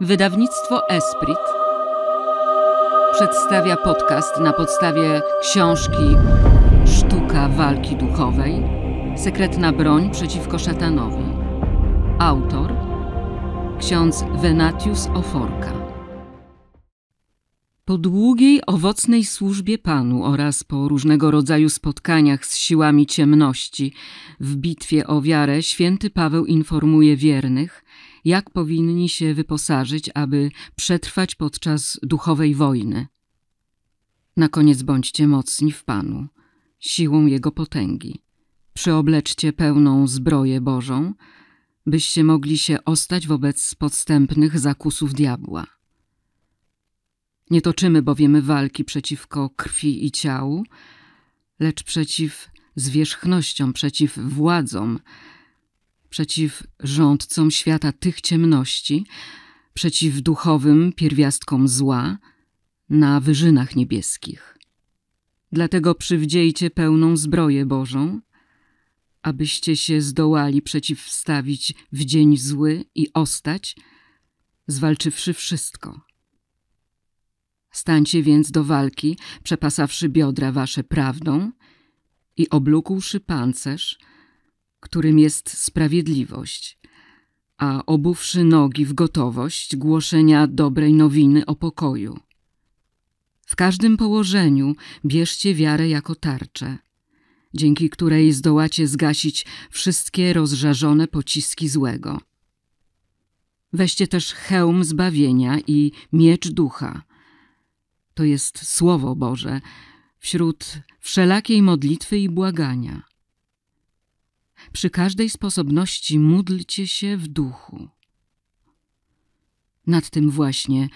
Wydawnictwo Esprit przedstawia podcast na podstawie książki Sztuka walki duchowej Sekretna broń przeciwko szatanowi. Autor ksiądz Venatius Oforka. Po długiej, owocnej służbie Panu oraz po różnego rodzaju spotkaniach z siłami ciemności w bitwie o wiarę, święty Paweł informuje wiernych, jak powinni się wyposażyć, aby przetrwać podczas duchowej wojny. Na koniec bądźcie mocni w Panu, siłą Jego potęgi. Przyobleczcie pełną zbroję Bożą, byście mogli się ostać wobec podstępnych zakusów diabła. Nie toczymy bowiem walki przeciwko krwi i ciału, lecz przeciw zwierzchnościom, przeciw władzom, przeciw rządcom świata tych ciemności, przeciw duchowym pierwiastkom zła na wyżynach niebieskich. Dlatego przywdziejcie pełną zbroję Bożą, abyście się zdołali przeciwstawić w dzień zły i ostać, zwalczywszy wszystko. Stańcie więc do walki, przepasawszy biodra wasze prawdą i oblukłszy pancerz – którym jest sprawiedliwość, a obuwszy nogi w gotowość głoszenia dobrej nowiny o pokoju. W każdym położeniu bierzcie wiarę jako tarczę, dzięki której zdołacie zgasić wszystkie rozżarzone pociski złego. Weźcie też hełm zbawienia i miecz ducha. To jest Słowo Boże, wśród wszelakiej modlitwy i błagania. Przy każdej sposobności módlcie się w duchu. Nad tym właśnie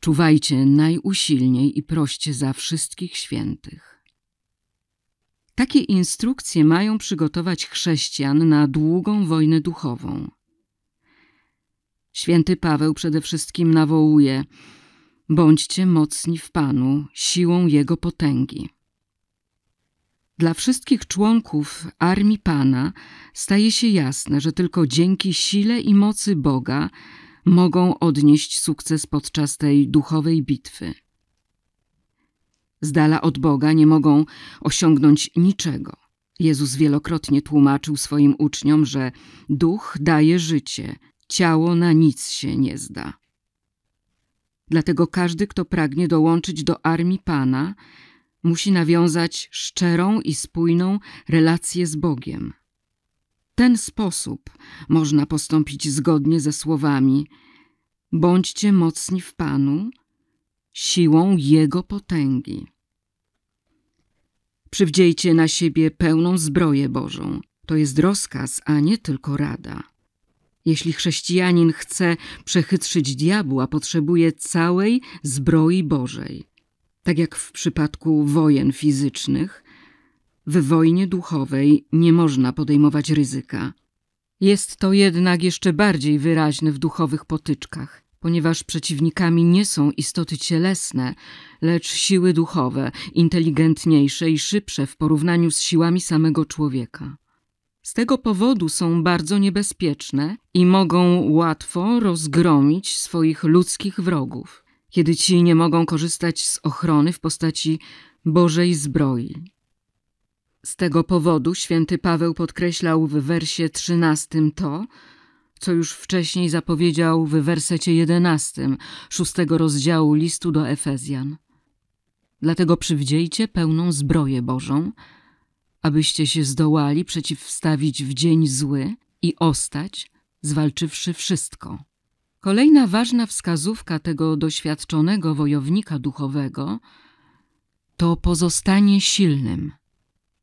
czuwajcie najusilniej i proście za wszystkich świętych. Takie instrukcje mają przygotować chrześcijan na długą wojnę duchową. Święty Paweł przede wszystkim nawołuje: bądźcie mocni w Panu, siłą Jego potęgi. Dla wszystkich członków armii Pana staje się jasne, że tylko dzięki sile i mocy Boga mogą odnieść sukces podczas tej duchowej bitwy. Z dala od Boga nie mogą osiągnąć niczego. Jezus wielokrotnie tłumaczył swoim uczniom, że duch daje życie, ciało na nic się nie zda. Dlatego każdy, kto pragnie dołączyć do armii Pana, musi nawiązać szczerą i spójną relację z Bogiem. ten sposób można postąpić zgodnie ze słowami Bądźcie mocni w Panu, siłą Jego potęgi. Przywdziejcie na siebie pełną zbroję Bożą. To jest rozkaz, a nie tylko rada. Jeśli chrześcijanin chce przechytrzyć diabła, potrzebuje całej zbroi Bożej – tak jak w przypadku wojen fizycznych, w wojnie duchowej nie można podejmować ryzyka. Jest to jednak jeszcze bardziej wyraźne w duchowych potyczkach, ponieważ przeciwnikami nie są istoty cielesne, lecz siły duchowe, inteligentniejsze i szybsze w porównaniu z siłami samego człowieka. Z tego powodu są bardzo niebezpieczne i mogą łatwo rozgromić swoich ludzkich wrogów kiedy ci nie mogą korzystać z ochrony w postaci Bożej zbroi. Z tego powodu święty Paweł podkreślał w wersie 13 to, co już wcześniej zapowiedział w wersecie 11 szóstego rozdziału listu do Efezjan. Dlatego przywdziejcie pełną zbroję Bożą, abyście się zdołali przeciwstawić w dzień zły i ostać, zwalczywszy wszystko. Kolejna ważna wskazówka tego doświadczonego wojownika duchowego to pozostanie silnym.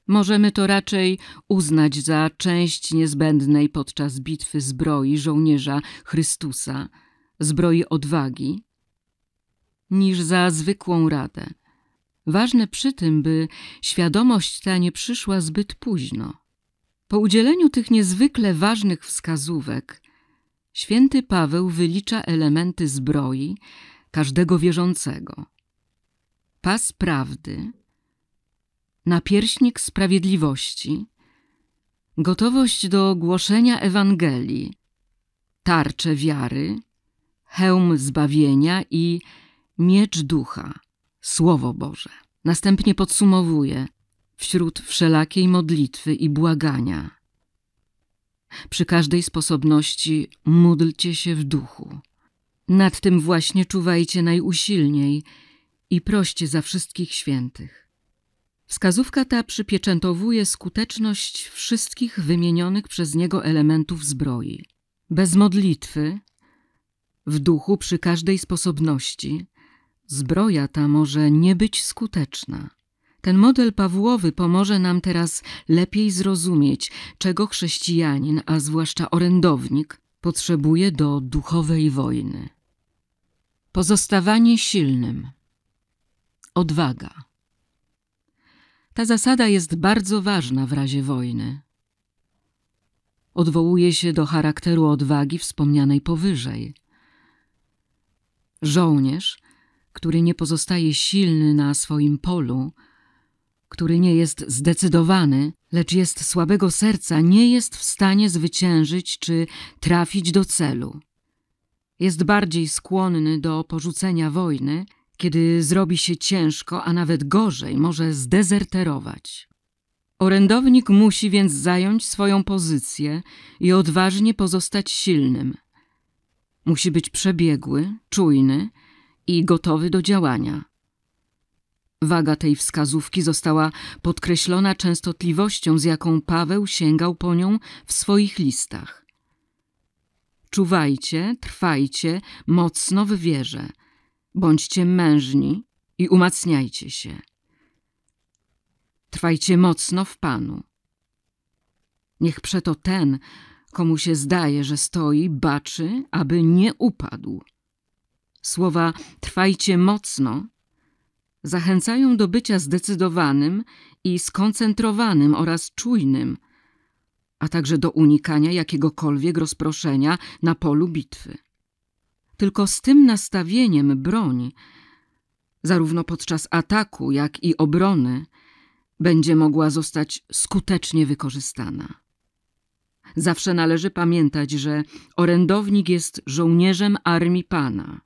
Możemy to raczej uznać za część niezbędnej podczas bitwy zbroi żołnierza Chrystusa, zbroi odwagi, niż za zwykłą radę. Ważne przy tym, by świadomość ta nie przyszła zbyt późno. Po udzieleniu tych niezwykle ważnych wskazówek Święty Paweł wylicza elementy zbroi każdego wierzącego. Pas prawdy, napierśnik sprawiedliwości, gotowość do głoszenia Ewangelii, tarcze wiary, hełm zbawienia i miecz ducha, Słowo Boże. Następnie podsumowuje wśród wszelakiej modlitwy i błagania przy każdej sposobności módlcie się w duchu. Nad tym właśnie czuwajcie najusilniej i proście za wszystkich świętych. Wskazówka ta przypieczętowuje skuteczność wszystkich wymienionych przez niego elementów zbroi. Bez modlitwy, w duchu przy każdej sposobności, zbroja ta może nie być skuteczna. Ten model Pawłowy pomoże nam teraz lepiej zrozumieć, czego chrześcijanin, a zwłaszcza orędownik, potrzebuje do duchowej wojny. Pozostawanie silnym. Odwaga. Ta zasada jest bardzo ważna w razie wojny. Odwołuje się do charakteru odwagi wspomnianej powyżej. Żołnierz, który nie pozostaje silny na swoim polu, który nie jest zdecydowany, lecz jest słabego serca, nie jest w stanie zwyciężyć czy trafić do celu. Jest bardziej skłonny do porzucenia wojny, kiedy zrobi się ciężko, a nawet gorzej, może zdezerterować. Orędownik musi więc zająć swoją pozycję i odważnie pozostać silnym. Musi być przebiegły, czujny i gotowy do działania. Waga tej wskazówki została podkreślona częstotliwością, z jaką Paweł sięgał po nią w swoich listach. Czuwajcie, trwajcie mocno w wierze, bądźcie mężni i umacniajcie się. Trwajcie mocno w Panu. Niech przeto ten, komu się zdaje, że stoi, baczy, aby nie upadł. Słowa trwajcie mocno zachęcają do bycia zdecydowanym i skoncentrowanym oraz czujnym, a także do unikania jakiegokolwiek rozproszenia na polu bitwy. Tylko z tym nastawieniem broń, zarówno podczas ataku, jak i obrony, będzie mogła zostać skutecznie wykorzystana. Zawsze należy pamiętać, że orędownik jest żołnierzem armii Pana –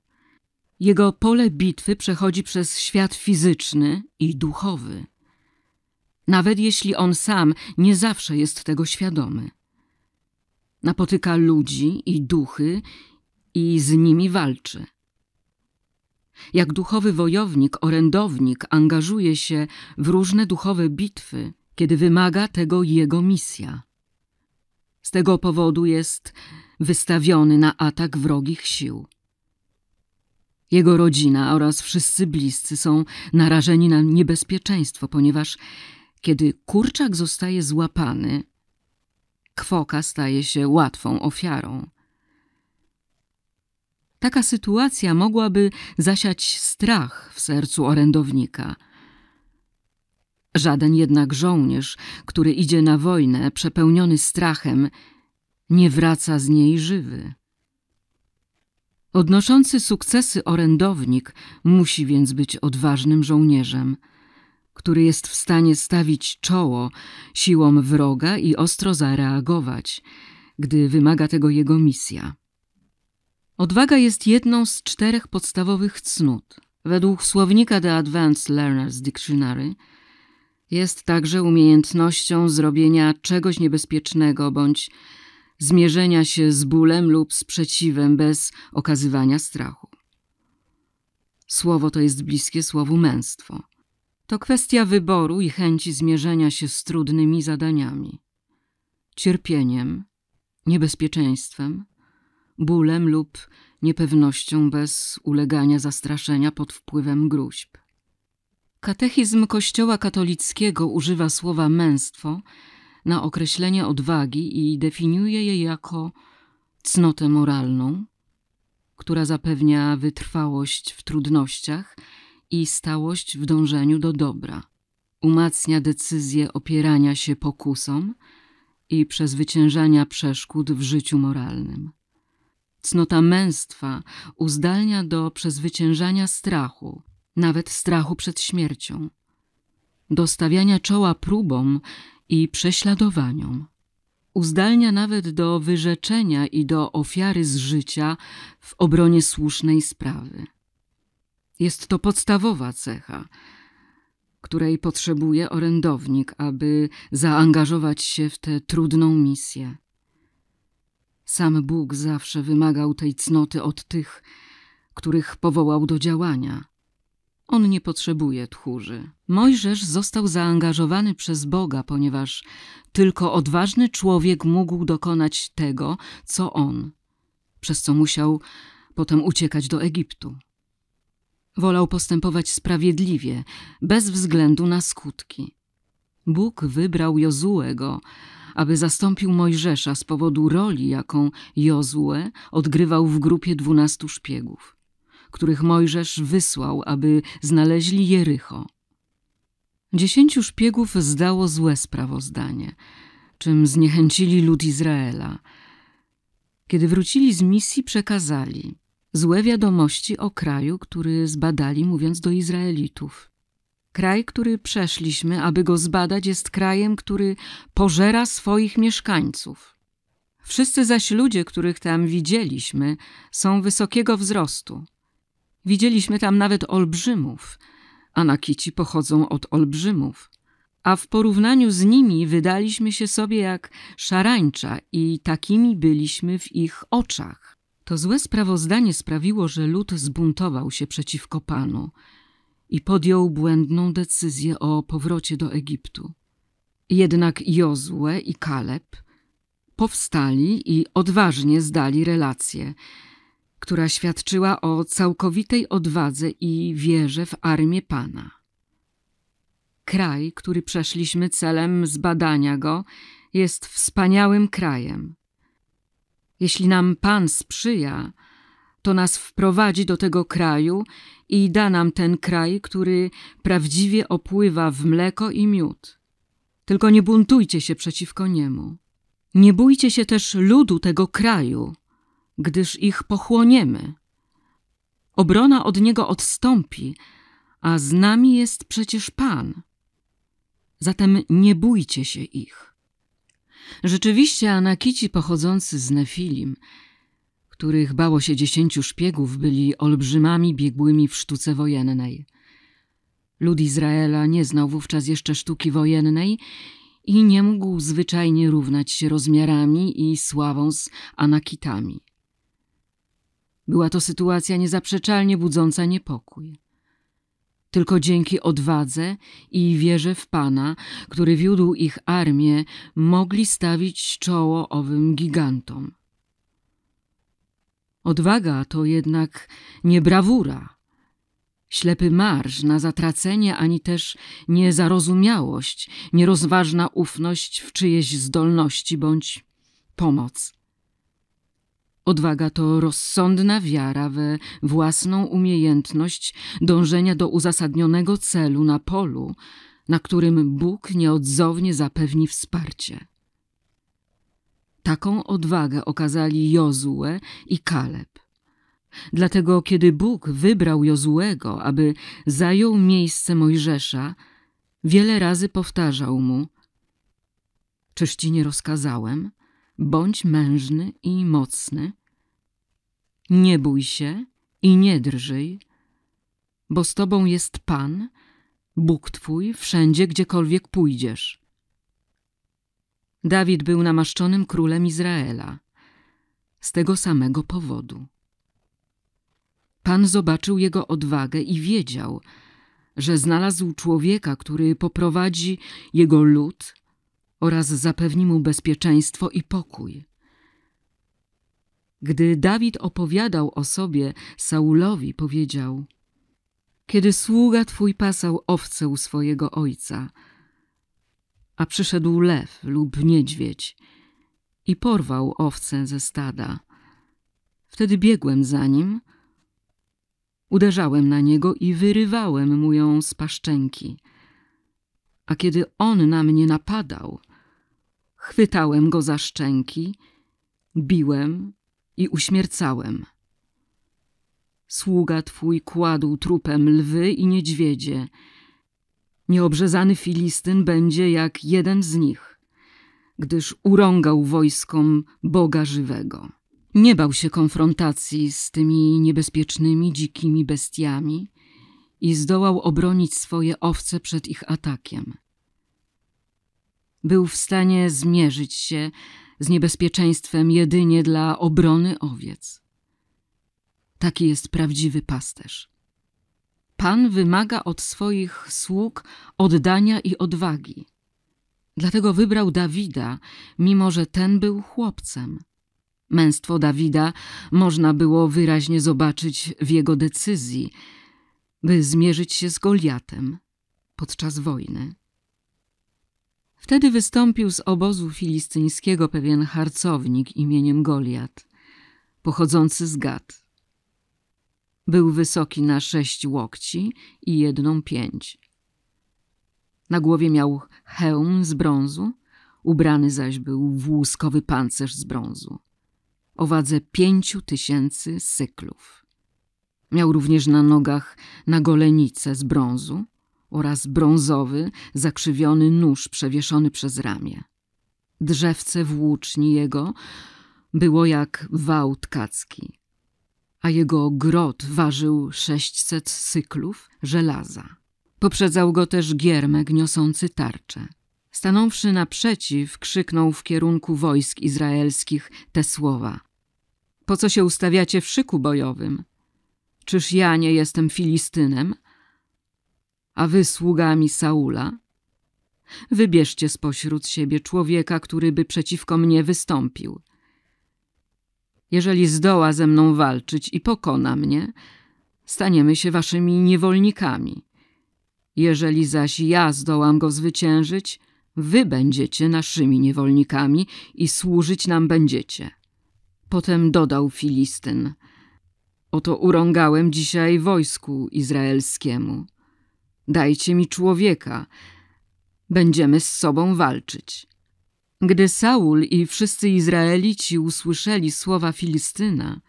jego pole bitwy przechodzi przez świat fizyczny i duchowy. Nawet jeśli on sam nie zawsze jest tego świadomy. Napotyka ludzi i duchy i z nimi walczy. Jak duchowy wojownik, orędownik angażuje się w różne duchowe bitwy, kiedy wymaga tego jego misja. Z tego powodu jest wystawiony na atak wrogich sił. Jego rodzina oraz wszyscy bliscy są narażeni na niebezpieczeństwo, ponieważ kiedy kurczak zostaje złapany, kwoka staje się łatwą ofiarą. Taka sytuacja mogłaby zasiać strach w sercu orędownika. Żaden jednak żołnierz, który idzie na wojnę, przepełniony strachem, nie wraca z niej żywy. Odnoszący sukcesy orędownik musi więc być odważnym żołnierzem, który jest w stanie stawić czoło siłom wroga i ostro zareagować, gdy wymaga tego jego misja. Odwaga jest jedną z czterech podstawowych cnót. Według słownika The Advanced Learner's Dictionary jest także umiejętnością zrobienia czegoś niebezpiecznego bądź zmierzenia się z bólem lub sprzeciwem bez okazywania strachu. Słowo to jest bliskie słowu męstwo. To kwestia wyboru i chęci zmierzenia się z trudnymi zadaniami, cierpieniem, niebezpieczeństwem, bólem lub niepewnością bez ulegania zastraszenia pod wpływem gruźb. Katechizm Kościoła katolickiego używa słowa męstwo na określenie odwagi i definiuje je jako cnotę moralną, która zapewnia wytrwałość w trudnościach i stałość w dążeniu do dobra. Umacnia decyzję opierania się pokusom i przezwyciężania przeszkód w życiu moralnym. Cnota męstwa uzdalnia do przezwyciężania strachu, nawet strachu przed śmiercią, do stawiania czoła próbom i prześladowaniom. Uzdalnia nawet do wyrzeczenia i do ofiary z życia w obronie słusznej sprawy. Jest to podstawowa cecha, której potrzebuje orędownik, aby zaangażować się w tę trudną misję. Sam Bóg zawsze wymagał tej cnoty od tych, których powołał do działania – on nie potrzebuje tchórzy. Mojżesz został zaangażowany przez Boga, ponieważ tylko odważny człowiek mógł dokonać tego, co on, przez co musiał potem uciekać do Egiptu. Wolał postępować sprawiedliwie, bez względu na skutki. Bóg wybrał Jozułego, aby zastąpił Mojżesza z powodu roli, jaką Jozue odgrywał w grupie dwunastu szpiegów których Mojżesz wysłał, aby znaleźli Jericho. Dziesięciu szpiegów zdało złe sprawozdanie, czym zniechęcili lud Izraela. Kiedy wrócili z misji, przekazali złe wiadomości o kraju, który zbadali, mówiąc do Izraelitów. Kraj, który przeszliśmy, aby go zbadać, jest krajem, który pożera swoich mieszkańców. Wszyscy zaś ludzie, których tam widzieliśmy, są wysokiego wzrostu. Widzieliśmy tam nawet olbrzymów. Anakici pochodzą od olbrzymów. A w porównaniu z nimi wydaliśmy się sobie jak szarańcza i takimi byliśmy w ich oczach. To złe sprawozdanie sprawiło, że lud zbuntował się przeciwko Panu i podjął błędną decyzję o powrocie do Egiptu. Jednak Jozue i Kaleb powstali i odważnie zdali relacje – która świadczyła o całkowitej odwadze i wierze w armię Pana. Kraj, który przeszliśmy celem zbadania go, jest wspaniałym krajem. Jeśli nam Pan sprzyja, to nas wprowadzi do tego kraju i da nam ten kraj, który prawdziwie opływa w mleko i miód. Tylko nie buntujcie się przeciwko niemu. Nie bójcie się też ludu tego kraju – gdyż ich pochłoniemy. Obrona od niego odstąpi, a z nami jest przecież Pan. Zatem nie bójcie się ich. Rzeczywiście Anakici pochodzący z Nefilim, których bało się dziesięciu szpiegów, byli olbrzymami biegłymi w sztuce wojennej. Lud Izraela nie znał wówczas jeszcze sztuki wojennej i nie mógł zwyczajnie równać się rozmiarami i sławą z Anakitami. Była to sytuacja niezaprzeczalnie budząca niepokój. Tylko dzięki odwadze i wierze w Pana, który wiódł ich armię, mogli stawić czoło owym gigantom. Odwaga to jednak nie brawura, ślepy marsz na zatracenie, ani też niezarozumiałość, nierozważna ufność w czyjeś zdolności bądź pomoc. Odwaga to rozsądna wiara we własną umiejętność dążenia do uzasadnionego celu na polu, na którym Bóg nieodzownie zapewni wsparcie. Taką odwagę okazali Jozue i Kaleb. Dlatego, kiedy Bóg wybrał Jozuego, aby zajął miejsce Mojżesza, wiele razy powtarzał mu: Czyż ci nie rozkazałem? Bądź mężny i mocny, nie bój się i nie drżyj, bo z tobą jest Pan, Bóg twój, wszędzie gdziekolwiek pójdziesz. Dawid był namaszczonym królem Izraela z tego samego powodu. Pan zobaczył jego odwagę i wiedział, że znalazł człowieka, który poprowadzi jego lud oraz zapewni mu bezpieczeństwo i pokój. Gdy Dawid opowiadał o sobie, Saulowi powiedział Kiedy sługa twój pasał owce u swojego ojca, a przyszedł lew lub niedźwiedź i porwał owcę ze stada. Wtedy biegłem za nim, uderzałem na niego i wyrywałem mu ją z paszczęki, A kiedy on na mnie napadał, chwytałem go za szczęki, biłem i uśmiercałem. Sługa twój kładł trupem lwy i niedźwiedzie. Nieobrzezany Filistyn będzie jak jeden z nich, gdyż urągał wojskom Boga żywego. Nie bał się konfrontacji z tymi niebezpiecznymi, dzikimi bestiami i zdołał obronić swoje owce przed ich atakiem. Był w stanie zmierzyć się z niebezpieczeństwem jedynie dla obrony owiec. Taki jest prawdziwy pasterz. Pan wymaga od swoich sług oddania i odwagi. Dlatego wybrał Dawida, mimo że ten był chłopcem. Męstwo Dawida można było wyraźnie zobaczyć w jego decyzji, by zmierzyć się z Goliatem podczas wojny. Wtedy wystąpił z obozu filistyńskiego pewien harcownik imieniem Goliat, pochodzący z Gad. Był wysoki na sześć łokci i jedną pięć. Na głowie miał hełm z brązu, ubrany zaś był w łuskowy pancerz z brązu, o wadze pięciu tysięcy syklów. Miał również na nogach nagolenice z brązu, oraz brązowy, zakrzywiony nóż przewieszony przez ramię. Drzewce włóczni jego było jak wał tkacki, a jego grot ważył 600 syklów żelaza. Poprzedzał go też giermek niosący tarczę. Stanąwszy naprzeciw, krzyknął w kierunku wojsk izraelskich te słowa. Po co się ustawiacie w szyku bojowym? Czyż ja nie jestem Filistynem? a wy sługami Saula? Wybierzcie spośród siebie człowieka, który by przeciwko mnie wystąpił. Jeżeli zdoła ze mną walczyć i pokona mnie, staniemy się waszymi niewolnikami. Jeżeli zaś ja zdołam go zwyciężyć, wy będziecie naszymi niewolnikami i służyć nam będziecie. Potem dodał Filistyn. Oto urągałem dzisiaj wojsku izraelskiemu. Dajcie mi człowieka. Będziemy z sobą walczyć. Gdy Saul i wszyscy Izraelici usłyszeli słowa Filistyna,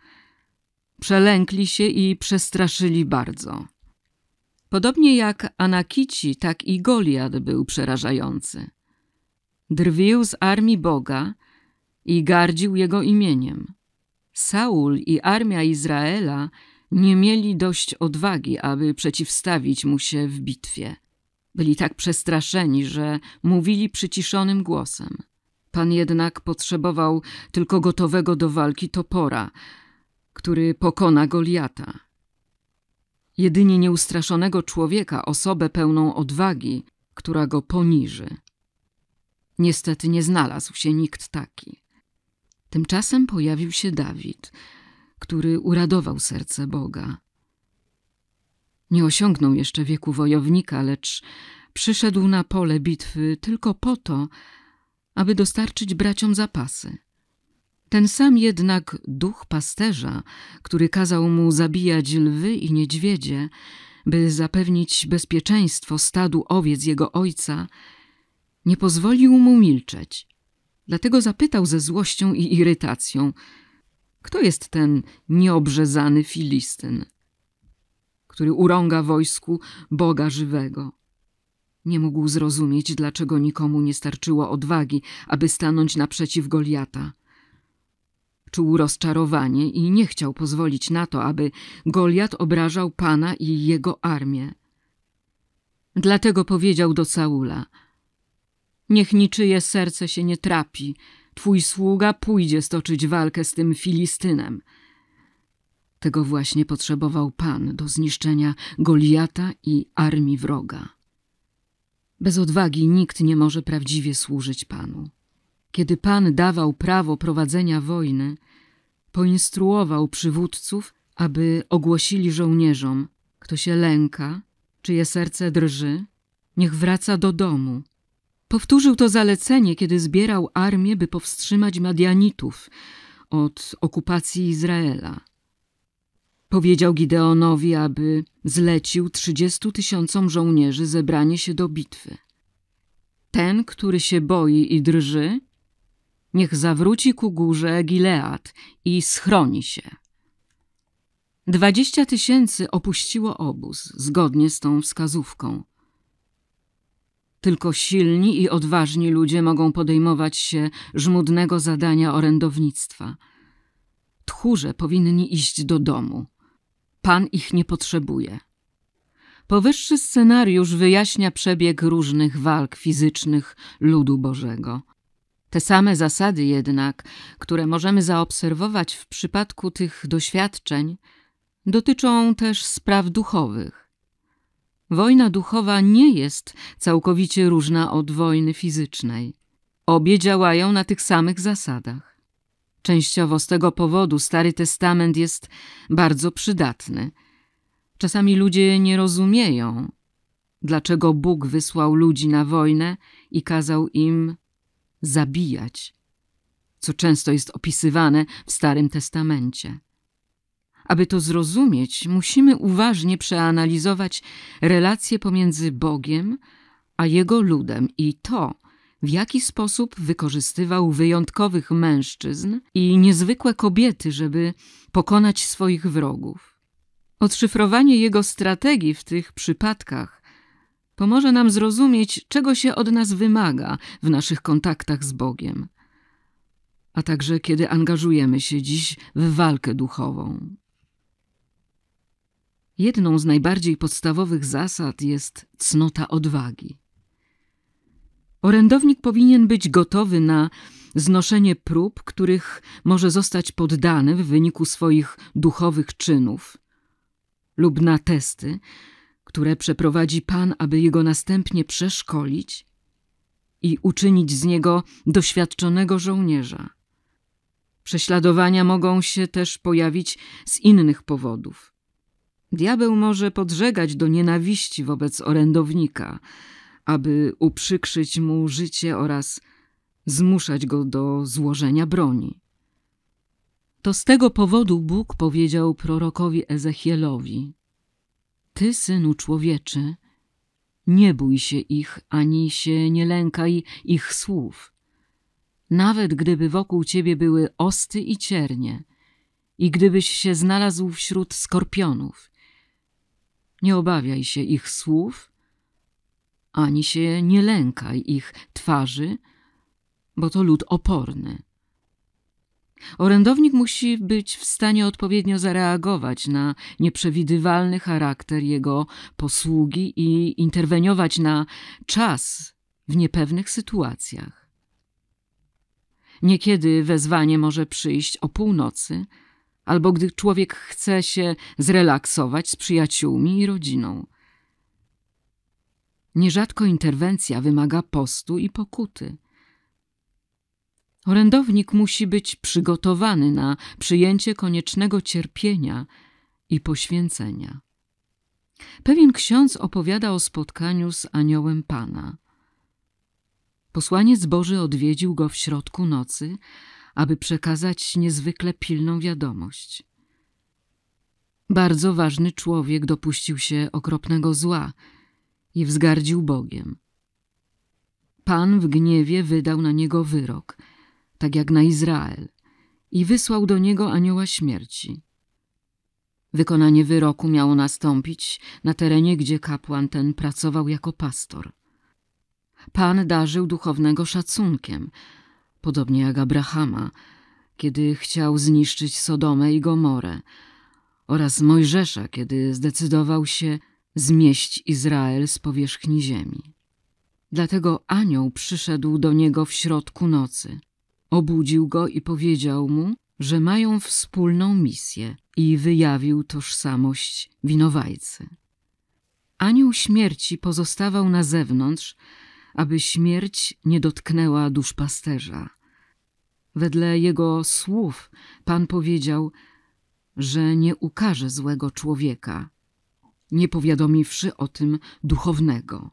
przelękli się i przestraszyli bardzo. Podobnie jak Anakici, tak i Goliad był przerażający. Drwił z armii Boga i gardził jego imieniem. Saul i armia Izraela – nie mieli dość odwagi, aby przeciwstawić mu się w bitwie. Byli tak przestraszeni, że mówili przyciszonym głosem. Pan jednak potrzebował tylko gotowego do walki topora, który pokona Goliata. Jedynie nieustraszonego człowieka, osobę pełną odwagi, która go poniży. Niestety nie znalazł się nikt taki. Tymczasem pojawił się Dawid – który uradował serce Boga. Nie osiągnął jeszcze wieku wojownika, lecz przyszedł na pole bitwy tylko po to, aby dostarczyć braciom zapasy. Ten sam jednak duch pasterza, który kazał mu zabijać lwy i niedźwiedzie, by zapewnić bezpieczeństwo stadu owiec jego ojca, nie pozwolił mu milczeć. Dlatego zapytał ze złością i irytacją – kto jest ten nieobrzezany Filistyn, który urąga wojsku Boga żywego? Nie mógł zrozumieć, dlaczego nikomu nie starczyło odwagi, aby stanąć naprzeciw Goliata. Czuł rozczarowanie i nie chciał pozwolić na to, aby Goliat obrażał Pana i jego armię. Dlatego powiedział do Saula: Niech niczyje serce się nie trapi, Twój sługa pójdzie stoczyć walkę z tym Filistynem. Tego właśnie potrzebował Pan do zniszczenia Goliata i armii wroga. Bez odwagi nikt nie może prawdziwie służyć Panu. Kiedy Pan dawał prawo prowadzenia wojny, poinstruował przywódców, aby ogłosili żołnierzom, kto się lęka, czyje serce drży, niech wraca do domu, Powtórzył to zalecenie, kiedy zbierał armię, by powstrzymać Madianitów od okupacji Izraela. Powiedział Gideonowi, aby zlecił trzydziestu tysiącom żołnierzy zebranie się do bitwy. Ten, który się boi i drży, niech zawróci ku górze Gilead i schroni się. Dwadzieścia tysięcy opuściło obóz zgodnie z tą wskazówką. Tylko silni i odważni ludzie mogą podejmować się żmudnego zadania orędownictwa. Tchórze powinni iść do domu. Pan ich nie potrzebuje. Powyższy scenariusz wyjaśnia przebieg różnych walk fizycznych ludu Bożego. Te same zasady jednak, które możemy zaobserwować w przypadku tych doświadczeń, dotyczą też spraw duchowych. Wojna duchowa nie jest całkowicie różna od wojny fizycznej. Obie działają na tych samych zasadach. Częściowo z tego powodu Stary Testament jest bardzo przydatny. Czasami ludzie nie rozumieją, dlaczego Bóg wysłał ludzi na wojnę i kazał im zabijać, co często jest opisywane w Starym Testamencie. Aby to zrozumieć, musimy uważnie przeanalizować relacje pomiędzy Bogiem a jego ludem i to, w jaki sposób wykorzystywał wyjątkowych mężczyzn i niezwykłe kobiety, żeby pokonać swoich wrogów. Odszyfrowanie jego strategii w tych przypadkach pomoże nam zrozumieć, czego się od nas wymaga w naszych kontaktach z Bogiem, a także kiedy angażujemy się dziś w walkę duchową. Jedną z najbardziej podstawowych zasad jest cnota odwagi. Orędownik powinien być gotowy na znoszenie prób, których może zostać poddany w wyniku swoich duchowych czynów, lub na testy, które przeprowadzi Pan, aby jego następnie przeszkolić i uczynić z niego doświadczonego żołnierza. Prześladowania mogą się też pojawić z innych powodów Diabeł może podżegać do nienawiści wobec orędownika, aby uprzykrzyć mu życie oraz zmuszać go do złożenia broni. To z tego powodu Bóg powiedział prorokowi Ezechielowi: Ty, synu człowieczy, nie bój się ich ani się nie lękaj ich słów. Nawet gdyby wokół ciebie były osty i ciernie, i gdybyś się znalazł wśród skorpionów, nie obawiaj się ich słów, ani się nie lękaj ich twarzy, bo to lud oporny. Orędownik musi być w stanie odpowiednio zareagować na nieprzewidywalny charakter jego posługi i interweniować na czas w niepewnych sytuacjach. Niekiedy wezwanie może przyjść o północy, albo gdy człowiek chce się zrelaksować z przyjaciółmi i rodziną. Nierzadko interwencja wymaga postu i pokuty. Orędownik musi być przygotowany na przyjęcie koniecznego cierpienia i poświęcenia. Pewien ksiądz opowiada o spotkaniu z aniołem Pana. Posłaniec Boży odwiedził go w środku nocy, aby przekazać niezwykle pilną wiadomość. Bardzo ważny człowiek dopuścił się okropnego zła i wzgardził Bogiem. Pan w gniewie wydał na niego wyrok, tak jak na Izrael, i wysłał do niego anioła śmierci. Wykonanie wyroku miało nastąpić na terenie, gdzie kapłan ten pracował jako pastor. Pan darzył duchownego szacunkiem – podobnie jak Abrahama, kiedy chciał zniszczyć Sodomę i Gomorę, oraz Mojżesza, kiedy zdecydował się zmieść Izrael z powierzchni ziemi. Dlatego anioł przyszedł do niego w środku nocy. Obudził go i powiedział mu, że mają wspólną misję i wyjawił tożsamość winowajcy. Anioł śmierci pozostawał na zewnątrz, aby śmierć nie dotknęła dusz pasterza. Wedle jego słów Pan powiedział, że nie ukaże złego człowieka, nie powiadomiwszy o tym duchownego.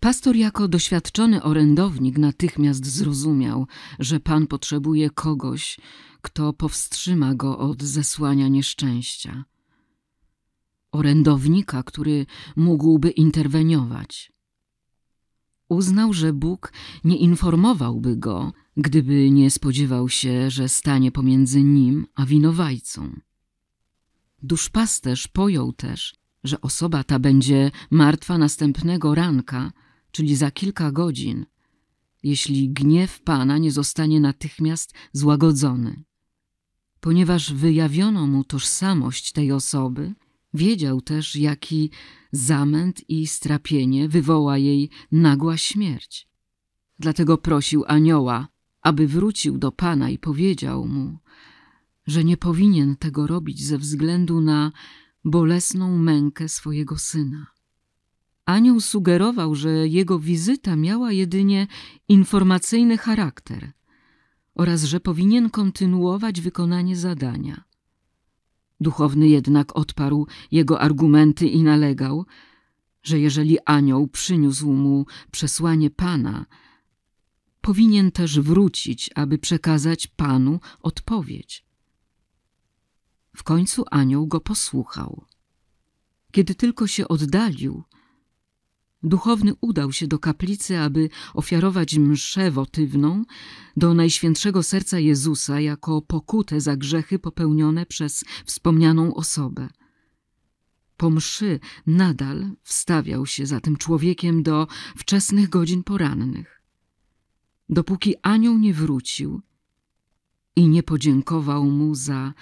Pastor jako doświadczony orędownik natychmiast zrozumiał, że Pan potrzebuje kogoś, kto powstrzyma go od zesłania nieszczęścia. Orędownika, który mógłby interweniować. Uznał, że Bóg nie informowałby go, gdyby nie spodziewał się, że stanie pomiędzy nim a winowajcą. Duszpasterz pojął też, że osoba ta będzie martwa następnego ranka, czyli za kilka godzin, jeśli gniew Pana nie zostanie natychmiast złagodzony. Ponieważ wyjawiono mu tożsamość tej osoby – Wiedział też, jaki zamęt i strapienie wywoła jej nagła śmierć. Dlatego prosił anioła, aby wrócił do Pana i powiedział mu, że nie powinien tego robić ze względu na bolesną mękę swojego syna. Anioł sugerował, że jego wizyta miała jedynie informacyjny charakter oraz że powinien kontynuować wykonanie zadania. Duchowny jednak odparł jego argumenty i nalegał, że jeżeli anioł przyniósł mu przesłanie Pana, powinien też wrócić, aby przekazać Panu odpowiedź. W końcu anioł go posłuchał. Kiedy tylko się oddalił, Duchowny udał się do kaplicy, aby ofiarować mszę wotywną do Najświętszego Serca Jezusa jako pokutę za grzechy popełnione przez wspomnianą osobę. Po mszy nadal wstawiał się za tym człowiekiem do wczesnych godzin porannych. Dopóki anioł nie wrócił i nie podziękował mu za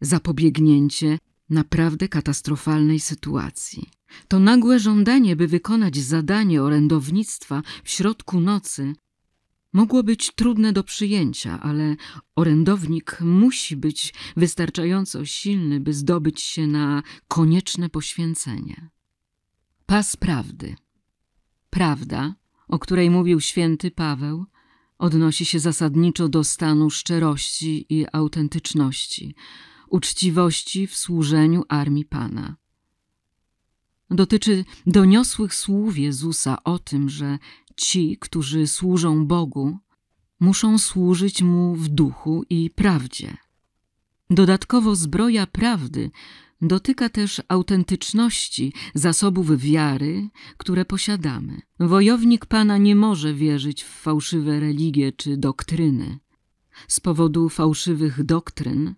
zapobiegnięcie naprawdę katastrofalnej sytuacji. To nagłe żądanie, by wykonać zadanie orędownictwa w środku nocy, mogło być trudne do przyjęcia, ale orędownik musi być wystarczająco silny, by zdobyć się na konieczne poświęcenie. Pas prawdy. Prawda, o której mówił święty Paweł, odnosi się zasadniczo do stanu szczerości i autentyczności, uczciwości w służeniu armii Pana dotyczy doniosłych słów Jezusa o tym, że ci, którzy służą Bogu, muszą służyć Mu w duchu i prawdzie. Dodatkowo zbroja prawdy dotyka też autentyczności zasobów wiary, które posiadamy. Wojownik Pana nie może wierzyć w fałszywe religie czy doktryny. Z powodu fałszywych doktryn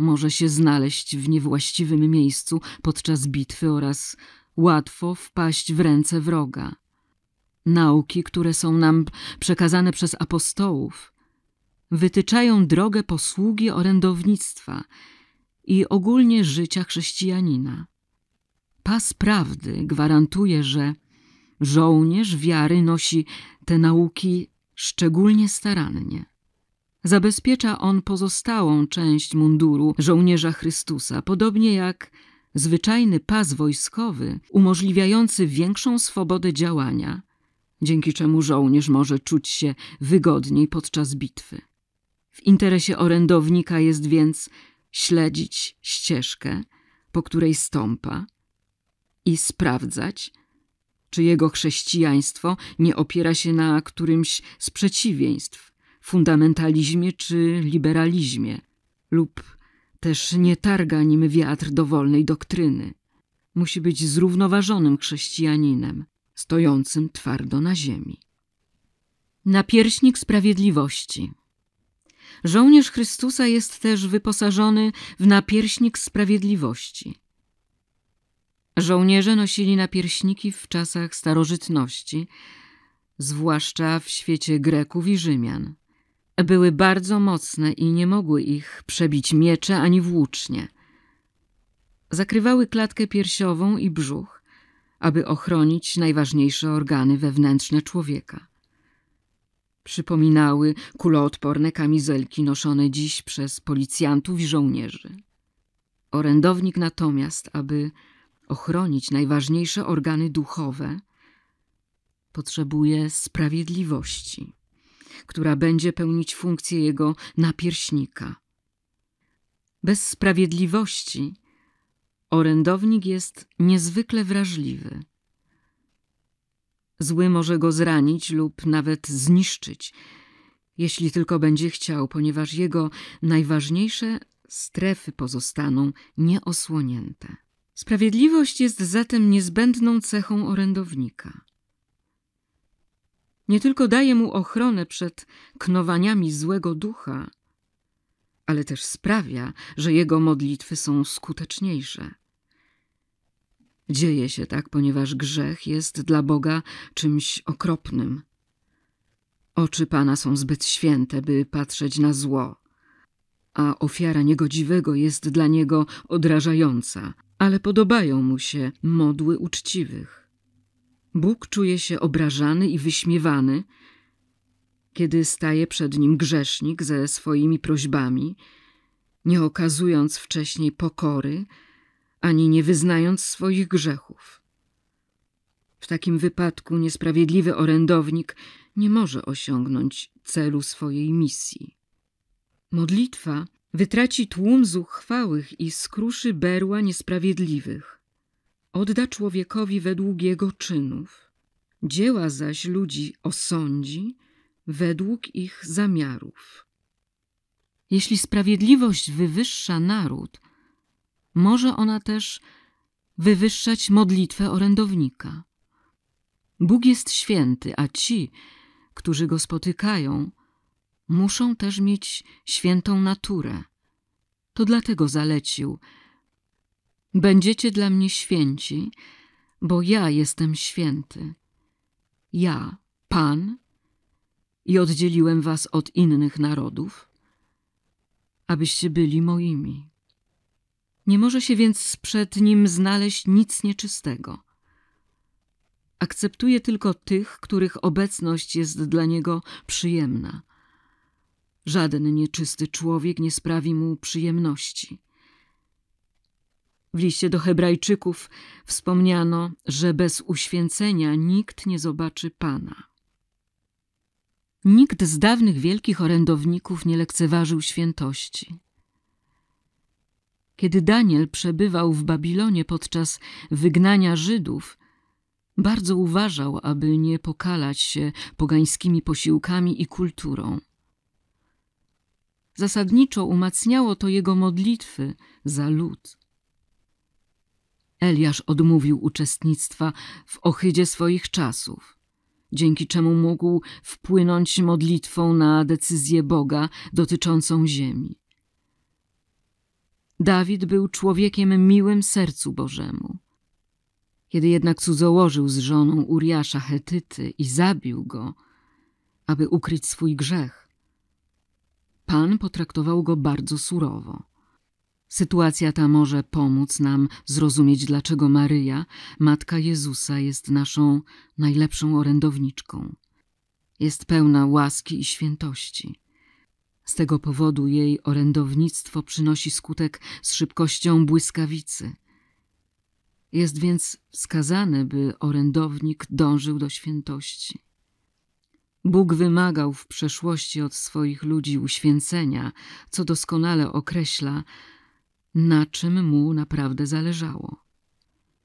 może się znaleźć w niewłaściwym miejscu podczas bitwy oraz łatwo wpaść w ręce wroga. Nauki, które są nam przekazane przez apostołów, wytyczają drogę posługi orędownictwa i ogólnie życia chrześcijanina. Pas prawdy gwarantuje, że żołnierz wiary nosi te nauki szczególnie starannie. Zabezpiecza on pozostałą część munduru żołnierza Chrystusa, podobnie jak zwyczajny pas wojskowy umożliwiający większą swobodę działania, dzięki czemu żołnierz może czuć się wygodniej podczas bitwy. W interesie orędownika jest więc śledzić ścieżkę, po której stąpa i sprawdzać, czy jego chrześcijaństwo nie opiera się na którymś z przeciwieństw, fundamentalizmie czy liberalizmie, lub też nie targa nim wiatr dowolnej doktryny. Musi być zrównoważonym chrześcijaninem, stojącym twardo na ziemi. Napierśnik Sprawiedliwości Żołnierz Chrystusa jest też wyposażony w napierśnik sprawiedliwości. Żołnierze nosili napierśniki w czasach starożytności, zwłaszcza w świecie Greków i Rzymian były bardzo mocne i nie mogły ich przebić miecze ani włócznie. Zakrywały klatkę piersiową i brzuch, aby ochronić najważniejsze organy wewnętrzne człowieka. Przypominały kuloodporne kamizelki noszone dziś przez policjantów i żołnierzy. Orędownik natomiast, aby ochronić najważniejsze organy duchowe, potrzebuje sprawiedliwości która będzie pełnić funkcję jego napierśnika. Bez sprawiedliwości orędownik jest niezwykle wrażliwy. Zły może go zranić lub nawet zniszczyć, jeśli tylko będzie chciał, ponieważ jego najważniejsze strefy pozostaną nieosłonięte. Sprawiedliwość jest zatem niezbędną cechą orędownika nie tylko daje mu ochronę przed knowaniami złego ducha, ale też sprawia, że jego modlitwy są skuteczniejsze. Dzieje się tak, ponieważ grzech jest dla Boga czymś okropnym. Oczy Pana są zbyt święte, by patrzeć na zło, a ofiara niegodziwego jest dla niego odrażająca, ale podobają mu się modły uczciwych. Bóg czuje się obrażany i wyśmiewany, kiedy staje przed nim grzesznik ze swoimi prośbami, nie okazując wcześniej pokory ani nie wyznając swoich grzechów. W takim wypadku niesprawiedliwy orędownik nie może osiągnąć celu swojej misji. Modlitwa wytraci tłum zuchwałych i skruszy berła niesprawiedliwych odda człowiekowi według jego czynów, dzieła zaś ludzi osądzi według ich zamiarów. Jeśli sprawiedliwość wywyższa naród, może ona też wywyższać modlitwę orędownika. Bóg jest święty, a ci, którzy go spotykają, muszą też mieć świętą naturę. To dlatego zalecił, Będziecie dla mnie święci, bo ja jestem święty. Ja, Pan, i oddzieliłem was od innych narodów, abyście byli moimi. Nie może się więc przed nim znaleźć nic nieczystego. Akceptuje tylko tych, których obecność jest dla niego przyjemna. Żaden nieczysty człowiek nie sprawi mu przyjemności. W liście do Hebrajczyków wspomniano, że bez uświęcenia nikt nie zobaczy Pana. Nikt z dawnych wielkich orędowników nie lekceważył świętości. Kiedy Daniel przebywał w Babilonie podczas wygnania Żydów, bardzo uważał, aby nie pokalać się pogańskimi posiłkami i kulturą. Zasadniczo umacniało to jego modlitwy za lud. Eliasz odmówił uczestnictwa w ohydzie swoich czasów, dzięki czemu mógł wpłynąć modlitwą na decyzję Boga dotyczącą ziemi. Dawid był człowiekiem miłym sercu Bożemu. Kiedy jednak cudzołożył z żoną Uriasza Hetyty i zabił go, aby ukryć swój grzech, Pan potraktował go bardzo surowo. Sytuacja ta może pomóc nam zrozumieć, dlaczego Maryja, Matka Jezusa, jest naszą najlepszą orędowniczką. Jest pełna łaski i świętości. Z tego powodu jej orędownictwo przynosi skutek z szybkością błyskawicy. Jest więc wskazane, by orędownik dążył do świętości. Bóg wymagał w przeszłości od swoich ludzi uświęcenia, co doskonale określa, na czym mu naprawdę zależało.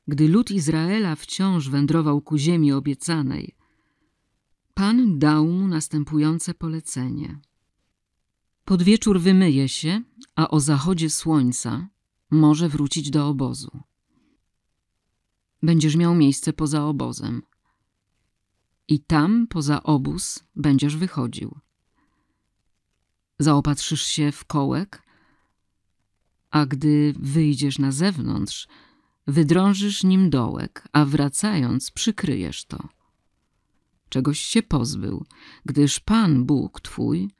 Gdy lud Izraela wciąż wędrował ku ziemi obiecanej, Pan dał mu następujące polecenie. Pod wieczór wymyje się, a o zachodzie słońca może wrócić do obozu. Będziesz miał miejsce poza obozem. I tam, poza obóz, będziesz wychodził. Zaopatrzysz się w kołek a gdy wyjdziesz na zewnątrz, wydrążysz nim dołek, a wracając przykryjesz to. Czegoś się pozbył, gdyż Pan Bóg Twój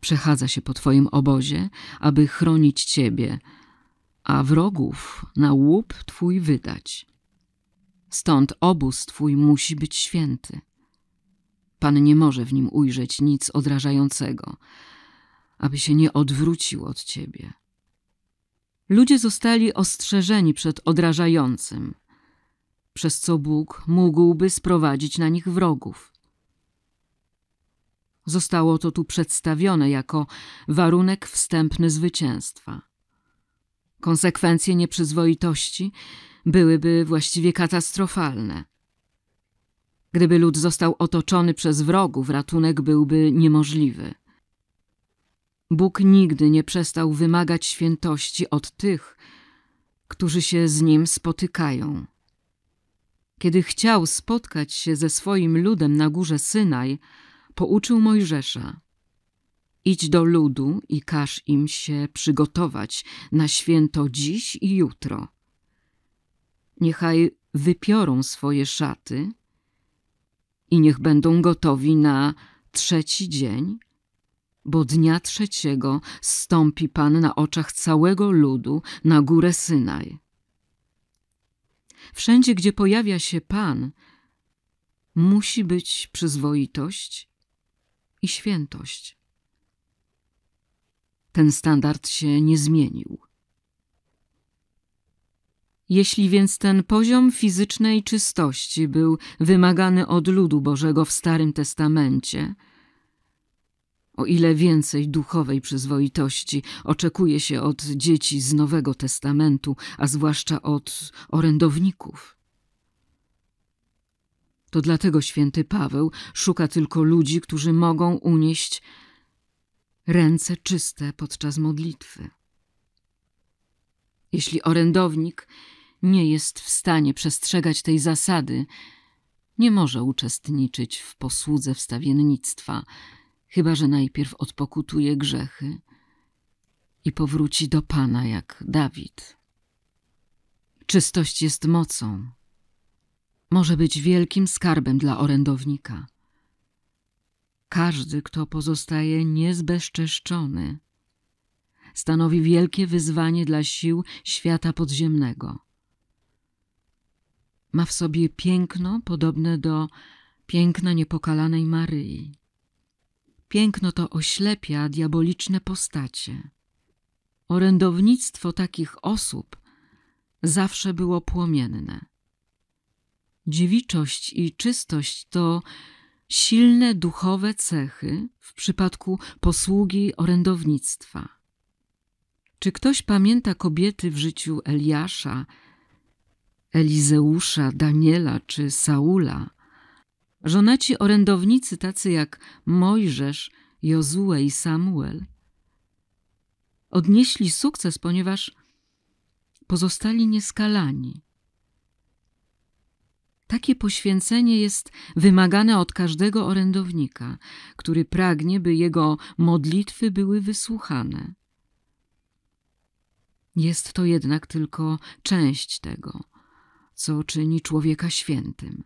przechadza się po Twoim obozie, aby chronić Ciebie, a wrogów na łup Twój wydać. Stąd obóz Twój musi być święty. Pan nie może w nim ujrzeć nic odrażającego, aby się nie odwrócił od Ciebie. Ludzie zostali ostrzeżeni przed odrażającym, przez co Bóg mógłby sprowadzić na nich wrogów. Zostało to tu przedstawione jako warunek wstępny zwycięstwa. Konsekwencje nieprzyzwoitości byłyby właściwie katastrofalne. Gdyby lud został otoczony przez wrogów, ratunek byłby niemożliwy. Bóg nigdy nie przestał wymagać świętości od tych, którzy się z Nim spotykają. Kiedy chciał spotkać się ze swoim ludem na górze Synaj, pouczył Mojżesza. Idź do ludu i każ im się przygotować na święto dziś i jutro. Niechaj wypiorą swoje szaty i niech będą gotowi na trzeci dzień bo dnia trzeciego stąpi Pan na oczach całego ludu na górę Synaj. Wszędzie, gdzie pojawia się Pan, musi być przyzwoitość i świętość. Ten standard się nie zmienił. Jeśli więc ten poziom fizycznej czystości był wymagany od ludu Bożego w Starym Testamencie – o ile więcej duchowej przyzwoitości oczekuje się od dzieci z Nowego Testamentu, a zwłaszcza od orędowników. To dlatego święty Paweł szuka tylko ludzi, którzy mogą unieść ręce czyste podczas modlitwy. Jeśli orędownik nie jest w stanie przestrzegać tej zasady, nie może uczestniczyć w posłudze wstawiennictwa – chyba że najpierw odpokutuje grzechy i powróci do Pana jak Dawid. Czystość jest mocą. Może być wielkim skarbem dla orędownika. Każdy, kto pozostaje niezbezczeszczony, stanowi wielkie wyzwanie dla sił świata podziemnego. Ma w sobie piękno podobne do piękna niepokalanej Maryi. Piękno to oślepia diaboliczne postacie. Orędownictwo takich osób zawsze było płomienne. Dziewiczość i czystość to silne duchowe cechy w przypadku posługi orędownictwa. Czy ktoś pamięta kobiety w życiu Eliasza, Elizeusza, Daniela czy Saula, Żonaci orędownicy tacy jak Mojżesz, Jozue i Samuel odnieśli sukces, ponieważ pozostali nieskalani. Takie poświęcenie jest wymagane od każdego orędownika, który pragnie, by jego modlitwy były wysłuchane. Jest to jednak tylko część tego, co czyni człowieka świętym.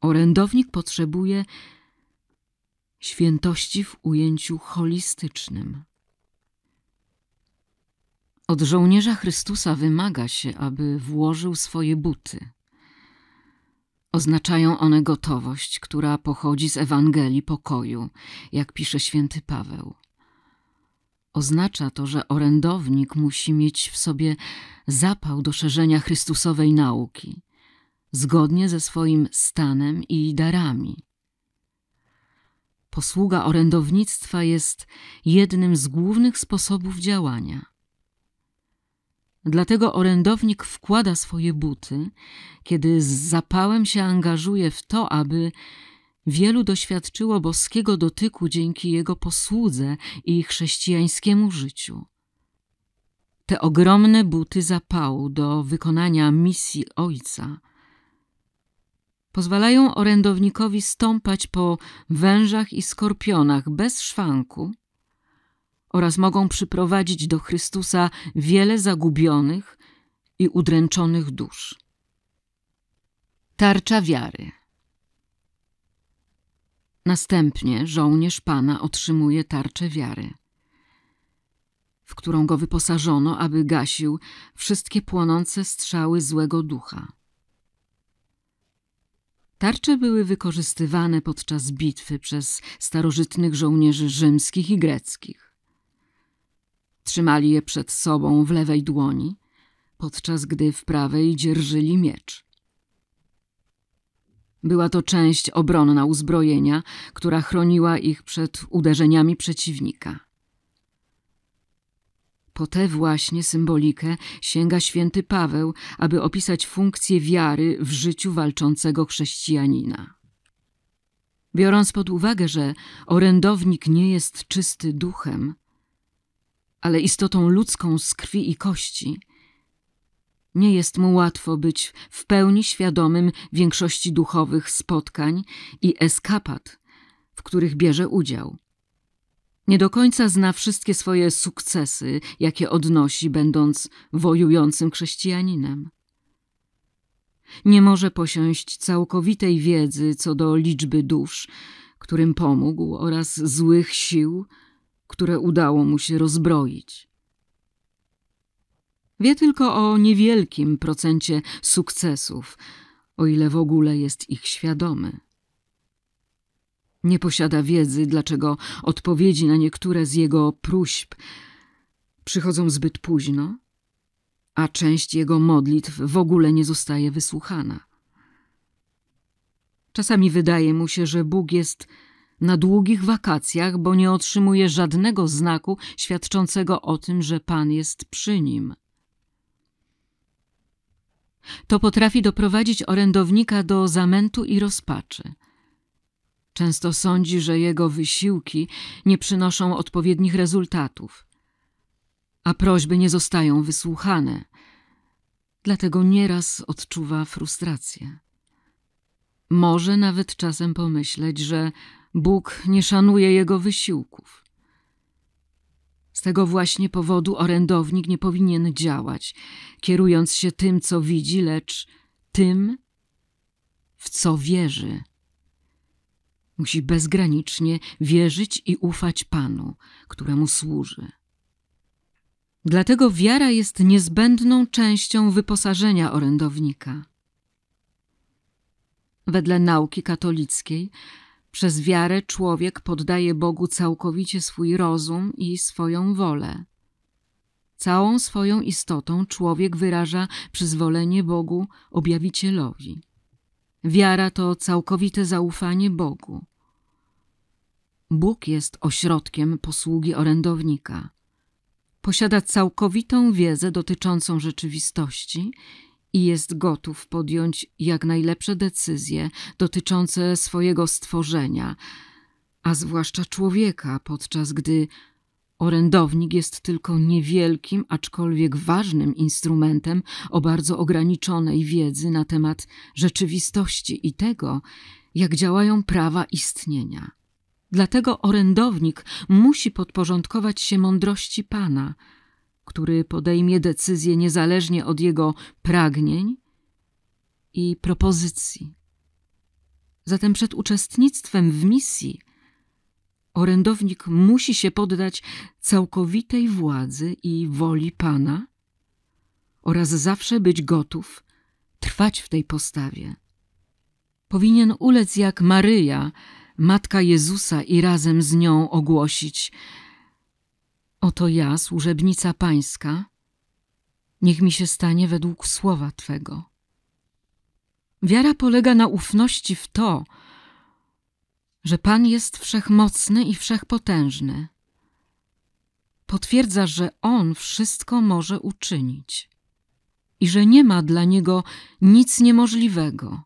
Orędownik potrzebuje świętości w ujęciu holistycznym. Od żołnierza Chrystusa wymaga się, aby włożył swoje buty. Oznaczają one gotowość, która pochodzi z Ewangelii pokoju, jak pisze święty Paweł. Oznacza to, że orędownik musi mieć w sobie zapał do szerzenia Chrystusowej nauki, zgodnie ze swoim stanem i darami. Posługa orędownictwa jest jednym z głównych sposobów działania. Dlatego orędownik wkłada swoje buty, kiedy z zapałem się angażuje w to, aby wielu doświadczyło boskiego dotyku dzięki jego posłudze i chrześcijańskiemu życiu. Te ogromne buty zapału do wykonania misji Ojca – pozwalają orędownikowi stąpać po wężach i skorpionach bez szwanku oraz mogą przyprowadzić do Chrystusa wiele zagubionych i udręczonych dusz. Tarcza wiary. Następnie żołnierz Pana otrzymuje tarczę wiary, w którą go wyposażono, aby gasił wszystkie płonące strzały złego ducha. Tarcze były wykorzystywane podczas bitwy przez starożytnych żołnierzy rzymskich i greckich. Trzymali je przed sobą w lewej dłoni, podczas gdy w prawej dzierżyli miecz. Była to część obronna uzbrojenia, która chroniła ich przed uderzeniami przeciwnika. Po tę właśnie symbolikę sięga święty Paweł, aby opisać funkcję wiary w życiu walczącego chrześcijanina. Biorąc pod uwagę, że orędownik nie jest czysty duchem, ale istotą ludzką z krwi i kości, nie jest mu łatwo być w pełni świadomym większości duchowych spotkań i eskapad, w których bierze udział nie do końca zna wszystkie swoje sukcesy, jakie odnosi, będąc wojującym chrześcijaninem. Nie może posiąść całkowitej wiedzy co do liczby dusz, którym pomógł, oraz złych sił, które udało mu się rozbroić. Wie tylko o niewielkim procencie sukcesów, o ile w ogóle jest ich świadomy. Nie posiada wiedzy, dlaczego odpowiedzi na niektóre z jego próśb przychodzą zbyt późno, a część jego modlitw w ogóle nie zostaje wysłuchana. Czasami wydaje mu się, że Bóg jest na długich wakacjach, bo nie otrzymuje żadnego znaku świadczącego o tym, że Pan jest przy nim. To potrafi doprowadzić orędownika do zamętu i rozpaczy – Często sądzi, że jego wysiłki nie przynoszą odpowiednich rezultatów, a prośby nie zostają wysłuchane. Dlatego nieraz odczuwa frustrację. Może nawet czasem pomyśleć, że Bóg nie szanuje jego wysiłków. Z tego właśnie powodu orędownik nie powinien działać, kierując się tym, co widzi, lecz tym, w co wierzy. Musi bezgranicznie wierzyć i ufać Panu, któremu służy. Dlatego wiara jest niezbędną częścią wyposażenia orędownika. Wedle nauki katolickiej, przez wiarę człowiek poddaje Bogu całkowicie swój rozum i swoją wolę. Całą swoją istotą człowiek wyraża przyzwolenie Bogu objawicielowi. Wiara to całkowite zaufanie Bogu. Bóg jest ośrodkiem posługi orędownika. Posiada całkowitą wiedzę dotyczącą rzeczywistości i jest gotów podjąć jak najlepsze decyzje dotyczące swojego stworzenia, a zwłaszcza człowieka, podczas gdy Orędownik jest tylko niewielkim, aczkolwiek ważnym instrumentem o bardzo ograniczonej wiedzy na temat rzeczywistości i tego, jak działają prawa istnienia. Dlatego orędownik musi podporządkować się mądrości Pana, który podejmie decyzję niezależnie od jego pragnień i propozycji. Zatem przed uczestnictwem w misji orędownik musi się poddać całkowitej władzy i woli Pana oraz zawsze być gotów trwać w tej postawie. Powinien ulec jak Maryja, matka Jezusa i razem z nią ogłosić Oto ja, służebnica Pańska, niech mi się stanie według słowa Twego. Wiara polega na ufności w to, że Pan jest wszechmocny i wszechpotężny. Potwierdza, że On wszystko może uczynić i że nie ma dla Niego nic niemożliwego.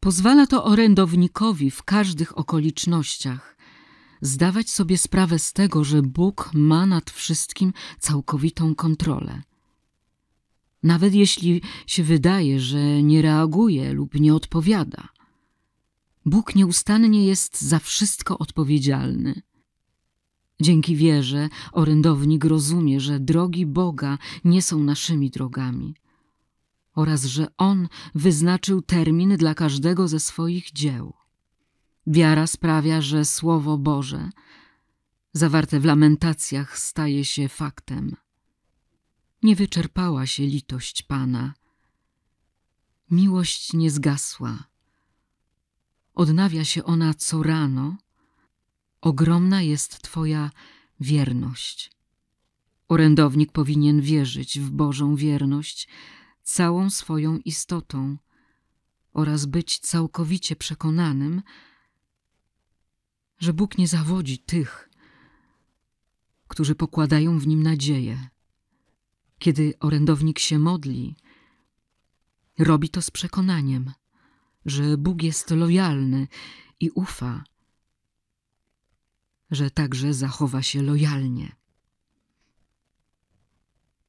Pozwala to orędownikowi w każdych okolicznościach zdawać sobie sprawę z tego, że Bóg ma nad wszystkim całkowitą kontrolę. Nawet jeśli się wydaje, że nie reaguje lub nie odpowiada – Bóg nieustannie jest za wszystko odpowiedzialny. Dzięki wierze orędownik rozumie, że drogi Boga nie są naszymi drogami oraz że On wyznaczył termin dla każdego ze swoich dzieł. Wiara sprawia, że Słowo Boże, zawarte w lamentacjach, staje się faktem. Nie wyczerpała się litość Pana. Miłość nie zgasła Odnawia się ona co rano. Ogromna jest Twoja wierność. Orędownik powinien wierzyć w Bożą wierność całą swoją istotą oraz być całkowicie przekonanym, że Bóg nie zawodzi tych, którzy pokładają w nim nadzieję. Kiedy orędownik się modli, robi to z przekonaniem – że Bóg jest lojalny i ufa, że także zachowa się lojalnie.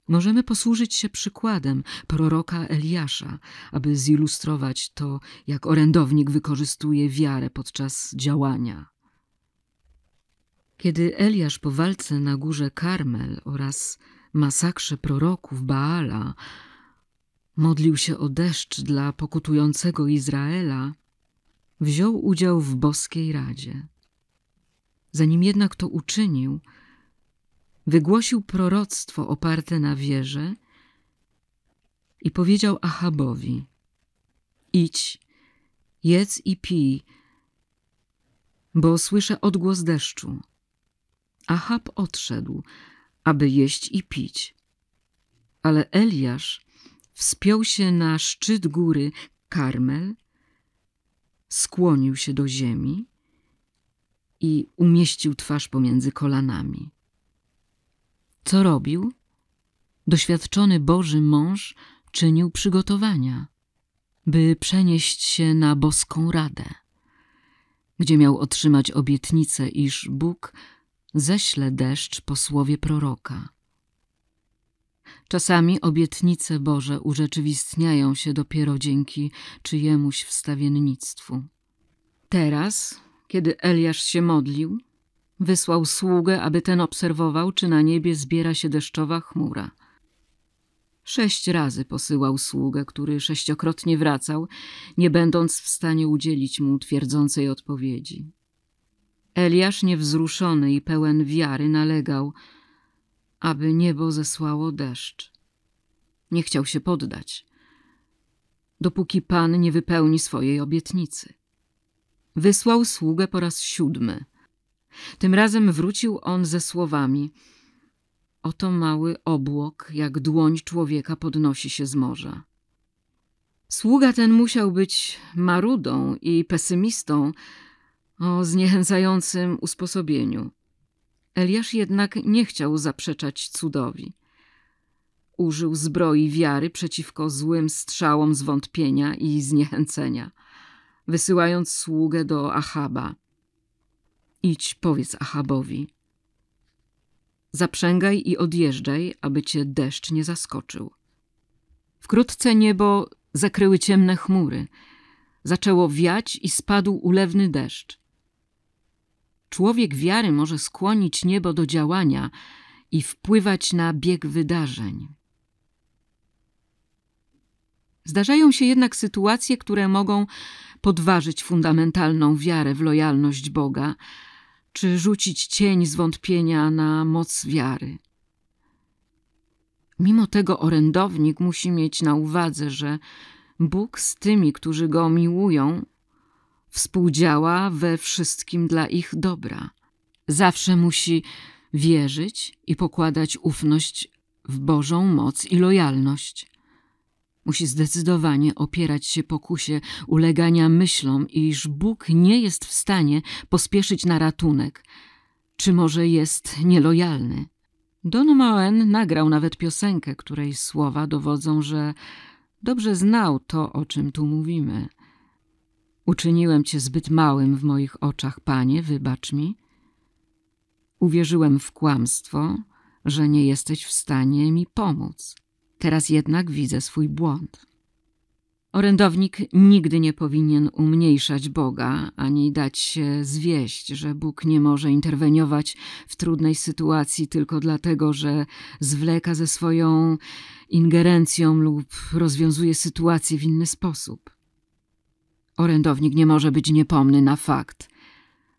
Możemy posłużyć się przykładem proroka Eliasza, aby zilustrować to, jak orędownik wykorzystuje wiarę podczas działania. Kiedy Eliasz po walce na górze Karmel oraz masakrze proroków Baala modlił się o deszcz dla pokutującego Izraela, wziął udział w boskiej radzie. Zanim jednak to uczynił, wygłosił proroctwo oparte na wierze i powiedział Achabowi: Idź, jedz i pij, bo słyszę odgłos deszczu. Achab odszedł, aby jeść i pić. Ale Eliasz wspiął się na szczyt góry Karmel, skłonił się do ziemi i umieścił twarz pomiędzy kolanami. Co robił? Doświadczony Boży mąż czynił przygotowania, by przenieść się na boską radę, gdzie miał otrzymać obietnicę, iż Bóg ześle deszcz po słowie proroka Czasami obietnice Boże urzeczywistniają się dopiero dzięki czyjemuś wstawiennictwu. Teraz, kiedy Eliasz się modlił, wysłał sługę, aby ten obserwował, czy na niebie zbiera się deszczowa chmura. Sześć razy posyłał sługę, który sześciokrotnie wracał, nie będąc w stanie udzielić mu twierdzącej odpowiedzi. Eliasz niewzruszony i pełen wiary nalegał – aby niebo zesłało deszcz. Nie chciał się poddać, dopóki Pan nie wypełni swojej obietnicy. Wysłał sługę po raz siódmy. Tym razem wrócił on ze słowami: Oto mały obłok, jak dłoń człowieka podnosi się z morza. Sługa ten musiał być marudą i pesymistą o zniechęcającym usposobieniu. Eliasz jednak nie chciał zaprzeczać cudowi. Użył zbroi wiary przeciwko złym strzałom zwątpienia i zniechęcenia, wysyłając sługę do Achaba. Idź, powiedz Achabowi. Zaprzęgaj i odjeżdżaj, aby cię deszcz nie zaskoczył. Wkrótce niebo zakryły ciemne chmury. Zaczęło wiać i spadł ulewny deszcz. Człowiek wiary może skłonić niebo do działania i wpływać na bieg wydarzeń. Zdarzają się jednak sytuacje, które mogą podważyć fundamentalną wiarę w lojalność Boga, czy rzucić cień zwątpienia na moc wiary. Mimo tego orędownik musi mieć na uwadze, że Bóg z tymi, którzy go miłują, współdziała we wszystkim dla ich dobra. Zawsze musi wierzyć i pokładać ufność w Bożą moc i lojalność. Musi zdecydowanie opierać się pokusie ulegania myślom, iż Bóg nie jest w stanie pospieszyć na ratunek, czy może jest nielojalny. Don Moen nagrał nawet piosenkę, której słowa dowodzą, że dobrze znał to, o czym tu mówimy. Uczyniłem cię zbyt małym w moich oczach, panie, wybacz mi. Uwierzyłem w kłamstwo, że nie jesteś w stanie mi pomóc. Teraz jednak widzę swój błąd. Orędownik nigdy nie powinien umniejszać Boga, ani dać się zwieść, że Bóg nie może interweniować w trudnej sytuacji tylko dlatego, że zwleka ze swoją ingerencją lub rozwiązuje sytuację w inny sposób. Orędownik nie może być niepomny na fakt,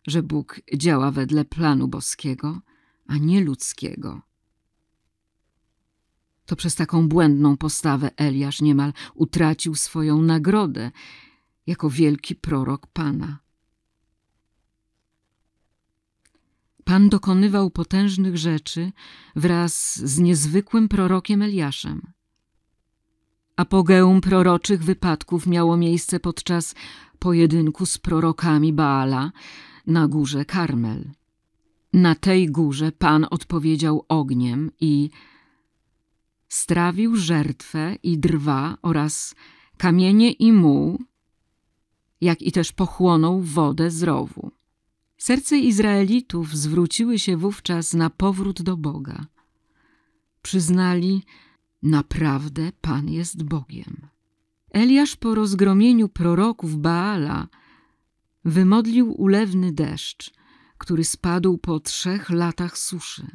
że Bóg działa wedle planu boskiego, a nie ludzkiego. To przez taką błędną postawę Eliasz niemal utracił swoją nagrodę jako wielki prorok Pana. Pan dokonywał potężnych rzeczy wraz z niezwykłym prorokiem Eliaszem. Apogeum proroczych wypadków miało miejsce podczas pojedynku z prorokami Baala na górze Karmel. Na tej górze Pan odpowiedział ogniem i strawił żertwę i drwa oraz kamienie i muł, jak i też pochłonął wodę z rowu. Serce Izraelitów zwróciły się wówczas na powrót do Boga. Przyznali, że Naprawdę Pan jest Bogiem. Eliasz po rozgromieniu proroków Baala wymodlił ulewny deszcz, który spadł po trzech latach suszy.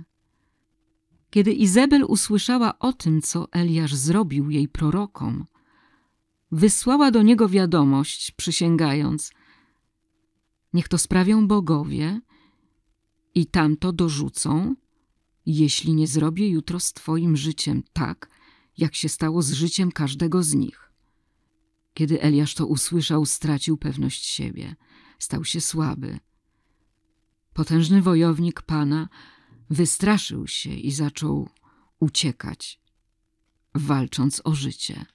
Kiedy Izabel usłyszała o tym, co Eliasz zrobił jej prorokom, wysłała do niego wiadomość, przysięgając: Niech to sprawią bogowie i tamto dorzucą, jeśli nie zrobię jutro z twoim życiem tak, jak się stało z życiem każdego z nich. Kiedy Eliasz to usłyszał, stracił pewność siebie. Stał się słaby. Potężny wojownik Pana wystraszył się i zaczął uciekać, walcząc o życie.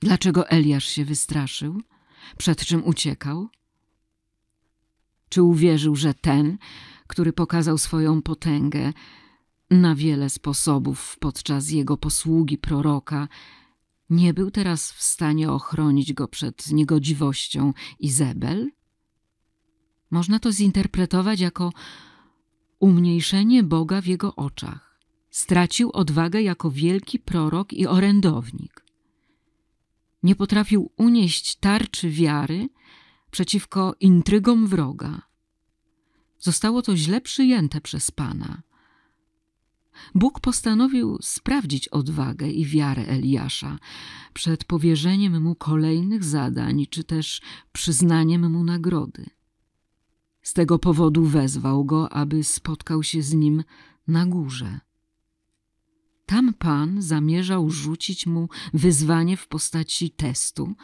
Dlaczego Eliasz się wystraszył? Przed czym uciekał? Czy uwierzył, że ten, który pokazał swoją potęgę, na wiele sposobów podczas jego posługi proroka, nie był teraz w stanie ochronić go przed niegodziwością Izabel? Można to zinterpretować jako umniejszenie Boga w jego oczach. Stracił odwagę jako wielki prorok i orędownik. Nie potrafił unieść tarczy wiary przeciwko intrygom wroga. Zostało to źle przyjęte przez Pana. Bóg postanowił sprawdzić odwagę i wiarę Eliasza przed powierzeniem mu kolejnych zadań czy też przyznaniem mu nagrody. Z tego powodu wezwał go, aby spotkał się z nim na górze. Tam Pan zamierzał rzucić mu wyzwanie w postaci testu,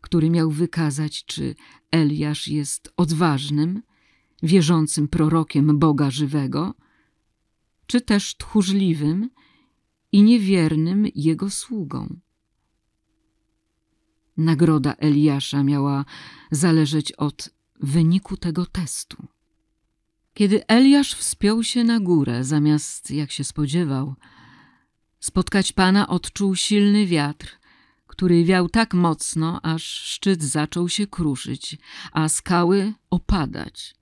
który miał wykazać, czy Eliasz jest odważnym, wierzącym prorokiem Boga żywego – czy też tchórzliwym i niewiernym jego sługą. Nagroda Eliasza miała zależeć od wyniku tego testu. Kiedy Eliasz wspiął się na górę, zamiast, jak się spodziewał, spotkać Pana odczuł silny wiatr, który wiał tak mocno, aż szczyt zaczął się kruszyć, a skały opadać.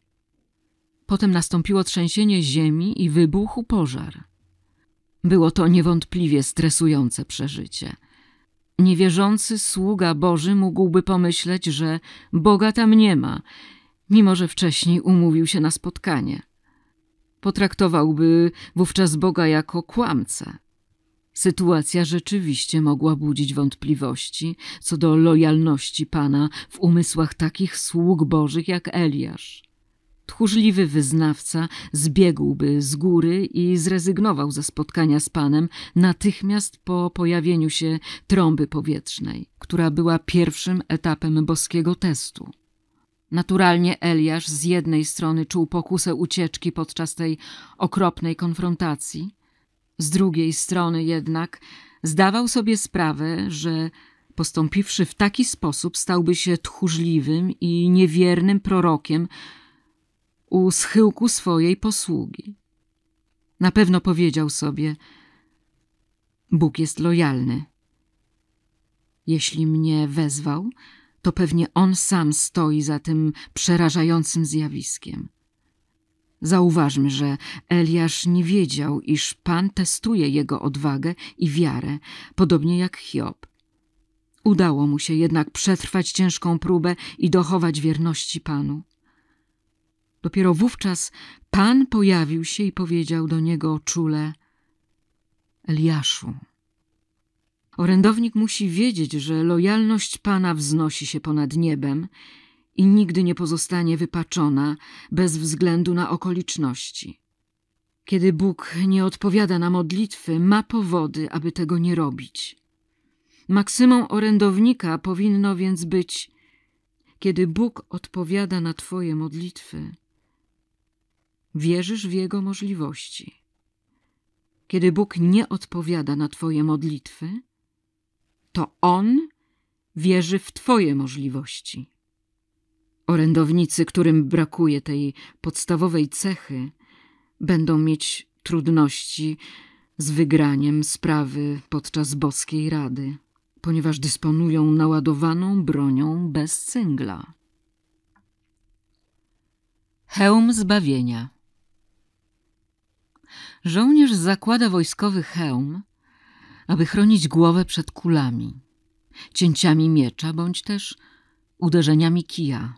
Potem nastąpiło trzęsienie ziemi i wybuchł pożar. Było to niewątpliwie stresujące przeżycie. Niewierzący sługa Boży mógłby pomyśleć, że Boga tam nie ma, mimo że wcześniej umówił się na spotkanie. Potraktowałby wówczas Boga jako kłamcę. Sytuacja rzeczywiście mogła budzić wątpliwości co do lojalności Pana w umysłach takich sług Bożych jak Eliasz. Tchórzliwy wyznawca zbiegłby z góry i zrezygnował ze spotkania z Panem natychmiast po pojawieniu się trąby powietrznej, która była pierwszym etapem boskiego testu. Naturalnie Eliasz z jednej strony czuł pokusę ucieczki podczas tej okropnej konfrontacji, z drugiej strony jednak zdawał sobie sprawę, że postąpiwszy w taki sposób stałby się tchórzliwym i niewiernym prorokiem, u schyłku swojej posługi. Na pewno powiedział sobie: Bóg jest lojalny. Jeśli mnie wezwał, to pewnie on sam stoi za tym przerażającym zjawiskiem. Zauważmy, że Eliasz nie wiedział, iż Pan testuje jego odwagę i wiarę, podobnie jak Hiob. Udało mu się jednak przetrwać ciężką próbę i dochować wierności Panu. Dopiero wówczas Pan pojawił się i powiedział do niego czule Eliaszu. Orędownik musi wiedzieć, że lojalność Pana wznosi się ponad niebem i nigdy nie pozostanie wypaczona bez względu na okoliczności. Kiedy Bóg nie odpowiada na modlitwy, ma powody, aby tego nie robić. Maksymą orędownika powinno więc być: kiedy Bóg odpowiada na Twoje modlitwy, Wierzysz w Jego możliwości. Kiedy Bóg nie odpowiada na Twoje modlitwy, to On wierzy w Twoje możliwości. Orędownicy, którym brakuje tej podstawowej cechy, będą mieć trudności z wygraniem sprawy podczas boskiej rady, ponieważ dysponują naładowaną bronią bez cyngla. Hełm zbawienia Żołnierz zakłada wojskowy hełm, aby chronić głowę przed kulami, cięciami miecza bądź też uderzeniami kija.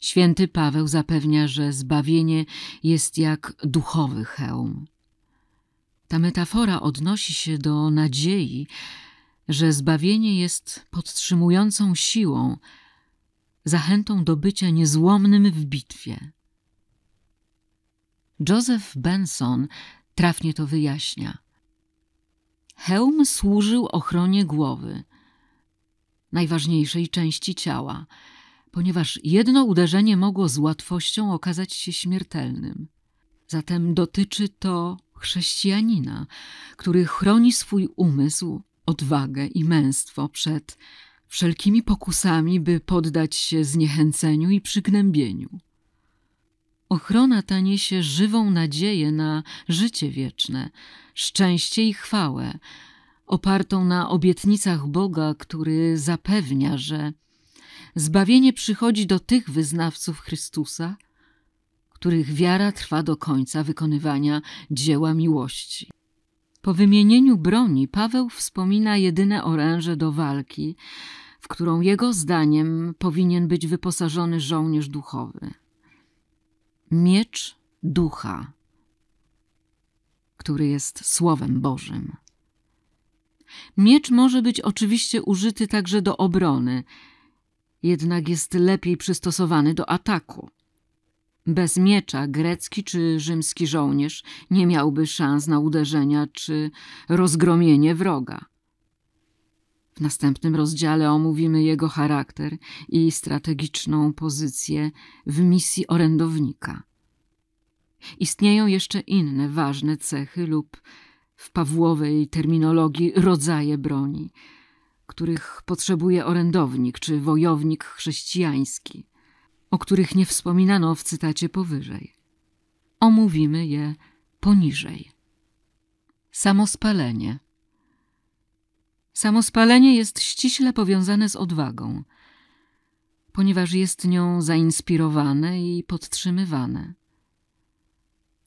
Święty Paweł zapewnia, że zbawienie jest jak duchowy hełm. Ta metafora odnosi się do nadziei, że zbawienie jest podtrzymującą siłą, zachętą do bycia niezłomnym w bitwie. Joseph Benson trafnie to wyjaśnia. Hełm służył ochronie głowy, najważniejszej części ciała, ponieważ jedno uderzenie mogło z łatwością okazać się śmiertelnym. Zatem dotyczy to chrześcijanina, który chroni swój umysł, odwagę i męstwo przed wszelkimi pokusami, by poddać się zniechęceniu i przygnębieniu. Ochrona ta niesie żywą nadzieję na życie wieczne, szczęście i chwałę, opartą na obietnicach Boga, który zapewnia, że zbawienie przychodzi do tych wyznawców Chrystusa, których wiara trwa do końca wykonywania dzieła miłości. Po wymienieniu broni Paweł wspomina jedyne oręże do walki, w którą jego zdaniem powinien być wyposażony żołnierz duchowy miecz ducha, który jest Słowem Bożym. Miecz może być oczywiście użyty także do obrony, jednak jest lepiej przystosowany do ataku. Bez miecza grecki czy rzymski żołnierz nie miałby szans na uderzenia czy rozgromienie wroga. W następnym rozdziale omówimy jego charakter i strategiczną pozycję w misji orędownika. Istnieją jeszcze inne ważne cechy lub w Pawłowej terminologii rodzaje broni, których potrzebuje orędownik czy wojownik chrześcijański, o których nie wspominano w cytacie powyżej. Omówimy je poniżej. Samospalenie – Samospalenie jest ściśle powiązane z odwagą, ponieważ jest nią zainspirowane i podtrzymywane.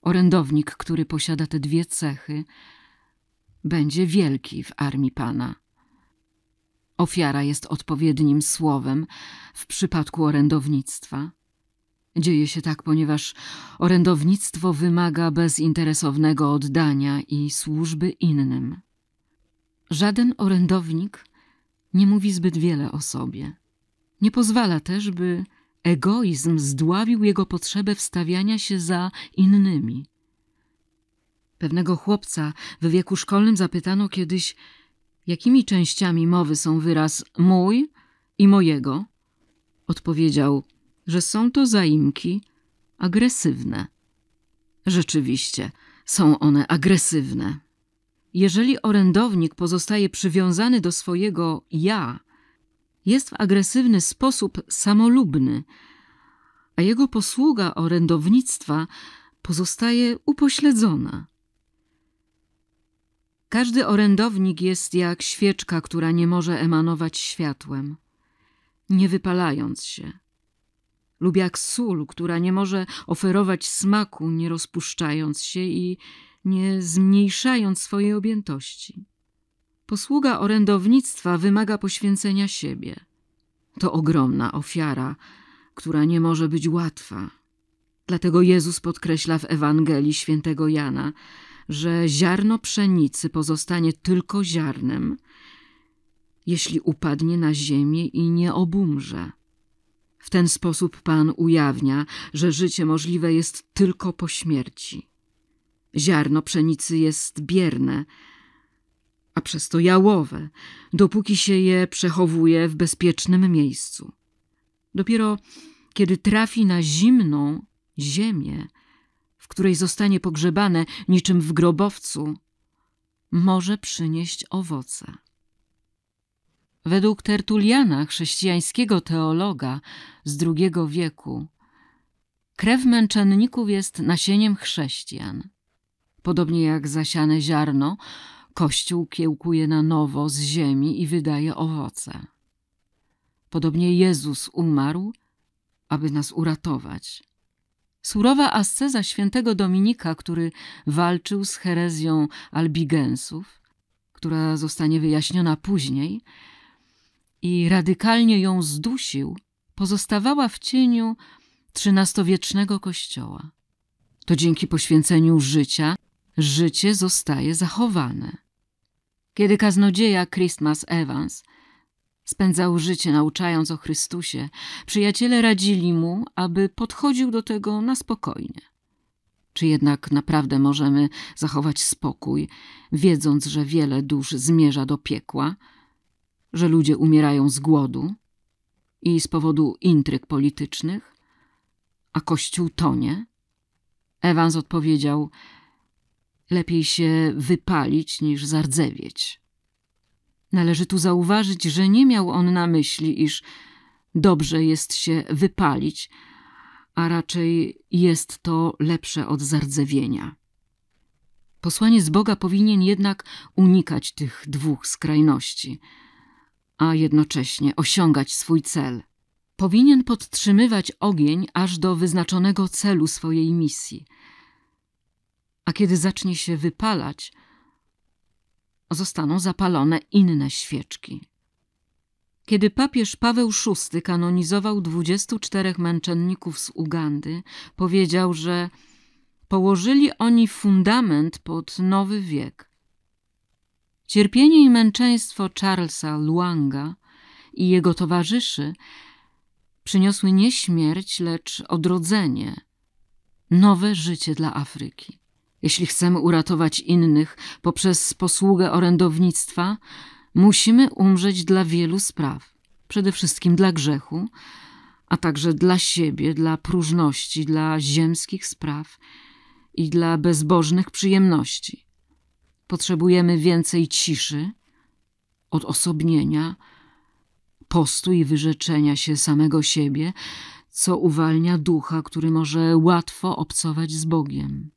Orędownik, który posiada te dwie cechy, będzie wielki w armii Pana. Ofiara jest odpowiednim słowem w przypadku orędownictwa. Dzieje się tak, ponieważ orędownictwo wymaga bezinteresownego oddania i służby innym. Żaden orędownik nie mówi zbyt wiele o sobie. Nie pozwala też, by egoizm zdławił jego potrzebę wstawiania się za innymi. Pewnego chłopca w wieku szkolnym zapytano kiedyś, jakimi częściami mowy są wyraz mój i mojego. Odpowiedział, że są to zaimki agresywne. Rzeczywiście, są one agresywne. Jeżeli orędownik pozostaje przywiązany do swojego ja, jest w agresywny sposób samolubny, a jego posługa orędownictwa pozostaje upośledzona. Każdy orędownik jest jak świeczka, która nie może emanować światłem, nie wypalając się, lub jak sól, która nie może oferować smaku, nie rozpuszczając się i nie zmniejszając swojej objętości. Posługa orędownictwa wymaga poświęcenia siebie. To ogromna ofiara, która nie może być łatwa. Dlatego Jezus podkreśla w Ewangelii świętego Jana, że ziarno pszenicy pozostanie tylko ziarnem, jeśli upadnie na ziemię i nie obumrze. W ten sposób Pan ujawnia, że życie możliwe jest tylko po śmierci. Ziarno pszenicy jest bierne, a przez to jałowe, dopóki się je przechowuje w bezpiecznym miejscu. Dopiero kiedy trafi na zimną ziemię, w której zostanie pogrzebane niczym w grobowcu, może przynieść owoce. Według Tertuliana, chrześcijańskiego teologa z II wieku, krew męczenników jest nasieniem chrześcijan – Podobnie jak zasiane ziarno, Kościół kiełkuje na nowo z ziemi i wydaje owoce. Podobnie Jezus umarł, aby nas uratować. Surowa asceza świętego Dominika, który walczył z herezją albigensów, która zostanie wyjaśniona później, i radykalnie ją zdusił, pozostawała w cieniu XIII-wiecznego kościoła. To dzięki poświęceniu życia życie zostaje zachowane. Kiedy kaznodzieja Christmas Evans spędzał życie nauczając o Chrystusie, przyjaciele radzili mu, aby podchodził do tego na spokojnie. Czy jednak naprawdę możemy zachować spokój, wiedząc, że wiele dusz zmierza do piekła, że ludzie umierają z głodu i z powodu intryg politycznych, a Kościół tonie? Evans odpowiedział – Lepiej się wypalić niż zardzewieć. Należy tu zauważyć, że nie miał on na myśli, iż dobrze jest się wypalić, a raczej jest to lepsze od zardzewienia. Posłaniec Boga powinien jednak unikać tych dwóch skrajności, a jednocześnie osiągać swój cel. Powinien podtrzymywać ogień aż do wyznaczonego celu swojej misji – a kiedy zacznie się wypalać, zostaną zapalone inne świeczki. Kiedy papież Paweł VI kanonizował 24 męczenników z Ugandy, powiedział, że położyli oni fundament pod nowy wiek. Cierpienie i męczeństwo Charlesa Luanga i jego towarzyszy przyniosły nie śmierć, lecz odrodzenie, nowe życie dla Afryki. Jeśli chcemy uratować innych poprzez posługę orędownictwa, musimy umrzeć dla wielu spraw. Przede wszystkim dla grzechu, a także dla siebie, dla próżności, dla ziemskich spraw i dla bezbożnych przyjemności. Potrzebujemy więcej ciszy, odosobnienia, postu i wyrzeczenia się samego siebie, co uwalnia ducha, który może łatwo obcować z Bogiem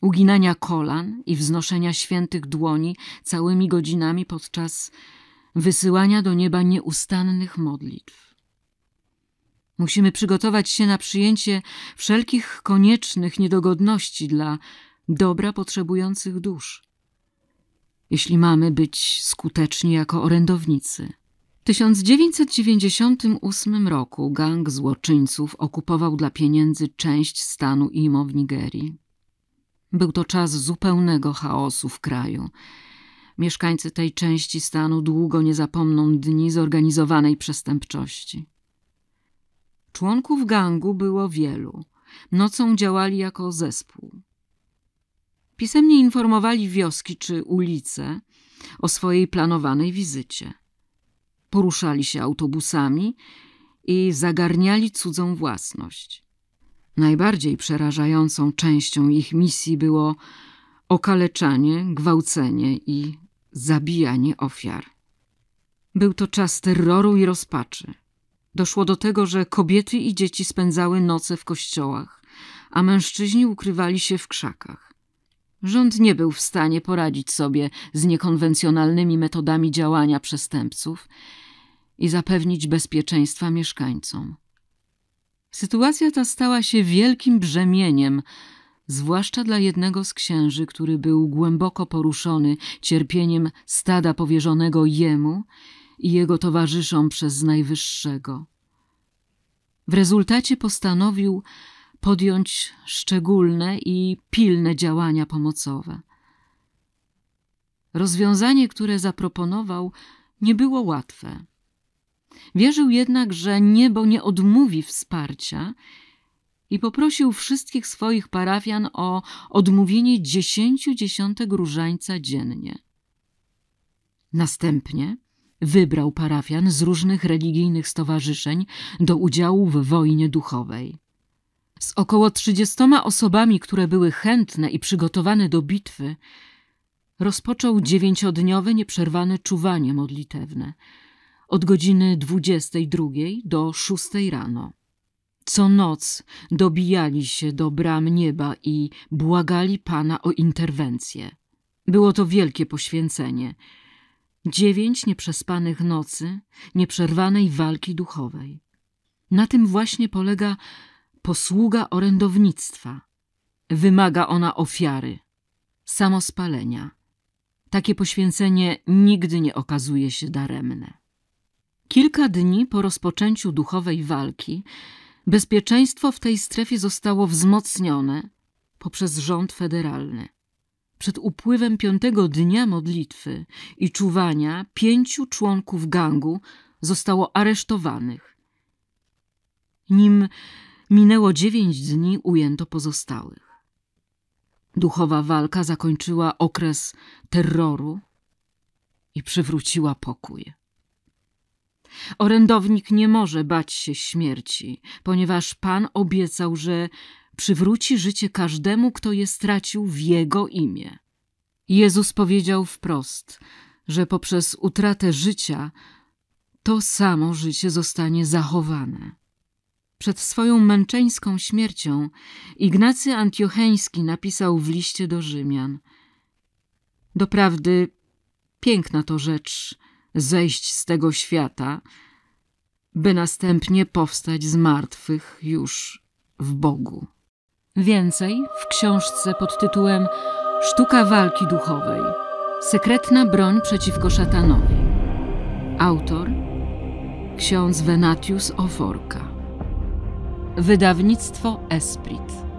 uginania kolan i wznoszenia świętych dłoni całymi godzinami podczas wysyłania do nieba nieustannych modlitw. Musimy przygotować się na przyjęcie wszelkich koniecznych niedogodności dla dobra potrzebujących dusz, jeśli mamy być skuteczni jako orędownicy. W 1998 roku gang złoczyńców okupował dla pieniędzy część stanu Imo w Nigerii. Był to czas zupełnego chaosu w kraju. Mieszkańcy tej części stanu długo nie zapomną dni zorganizowanej przestępczości. Członków gangu było wielu. Nocą działali jako zespół. Pisemnie informowali wioski czy ulice o swojej planowanej wizycie. Poruszali się autobusami i zagarniali cudzą własność. Najbardziej przerażającą częścią ich misji było okaleczanie, gwałcenie i zabijanie ofiar. Był to czas terroru i rozpaczy. Doszło do tego, że kobiety i dzieci spędzały noce w kościołach, a mężczyźni ukrywali się w krzakach. Rząd nie był w stanie poradzić sobie z niekonwencjonalnymi metodami działania przestępców i zapewnić bezpieczeństwa mieszkańcom. Sytuacja ta stała się wielkim brzemieniem, zwłaszcza dla jednego z księży, który był głęboko poruszony cierpieniem stada powierzonego jemu i jego towarzyszom przez Najwyższego. W rezultacie postanowił podjąć szczególne i pilne działania pomocowe. Rozwiązanie, które zaproponował, nie było łatwe. Wierzył jednak, że niebo nie odmówi wsparcia i poprosił wszystkich swoich parafian o odmówienie dziesięciu dziesiątek różańca dziennie. Następnie wybrał parafian z różnych religijnych stowarzyszeń do udziału w wojnie duchowej. Z około trzydziestoma osobami, które były chętne i przygotowane do bitwy, rozpoczął dziewięciodniowe nieprzerwane czuwanie modlitewne – od godziny 22 do 6 rano. Co noc dobijali się do bram nieba i błagali Pana o interwencję. Było to wielkie poświęcenie. Dziewięć nieprzespanych nocy, nieprzerwanej walki duchowej. Na tym właśnie polega posługa orędownictwa. Wymaga ona ofiary, samospalenia. Takie poświęcenie nigdy nie okazuje się daremne. Kilka dni po rozpoczęciu duchowej walki bezpieczeństwo w tej strefie zostało wzmocnione poprzez rząd federalny. Przed upływem piątego dnia modlitwy i czuwania pięciu członków gangu zostało aresztowanych. Nim minęło dziewięć dni, ujęto pozostałych. Duchowa walka zakończyła okres terroru i przywróciła pokój. Orędownik nie może bać się śmierci, ponieważ Pan obiecał, że przywróci życie każdemu, kto je stracił w Jego imię. Jezus powiedział wprost, że poprzez utratę życia to samo życie zostanie zachowane. Przed swoją męczeńską śmiercią Ignacy Antiocheński napisał w liście do Rzymian: Doprawdy piękna to rzecz, zejść z tego świata, by następnie powstać z martwych już w Bogu. Więcej w książce pod tytułem Sztuka walki duchowej. Sekretna broń przeciwko szatanowi. Autor ksiądz Venatius Oforka. Wydawnictwo Esprit.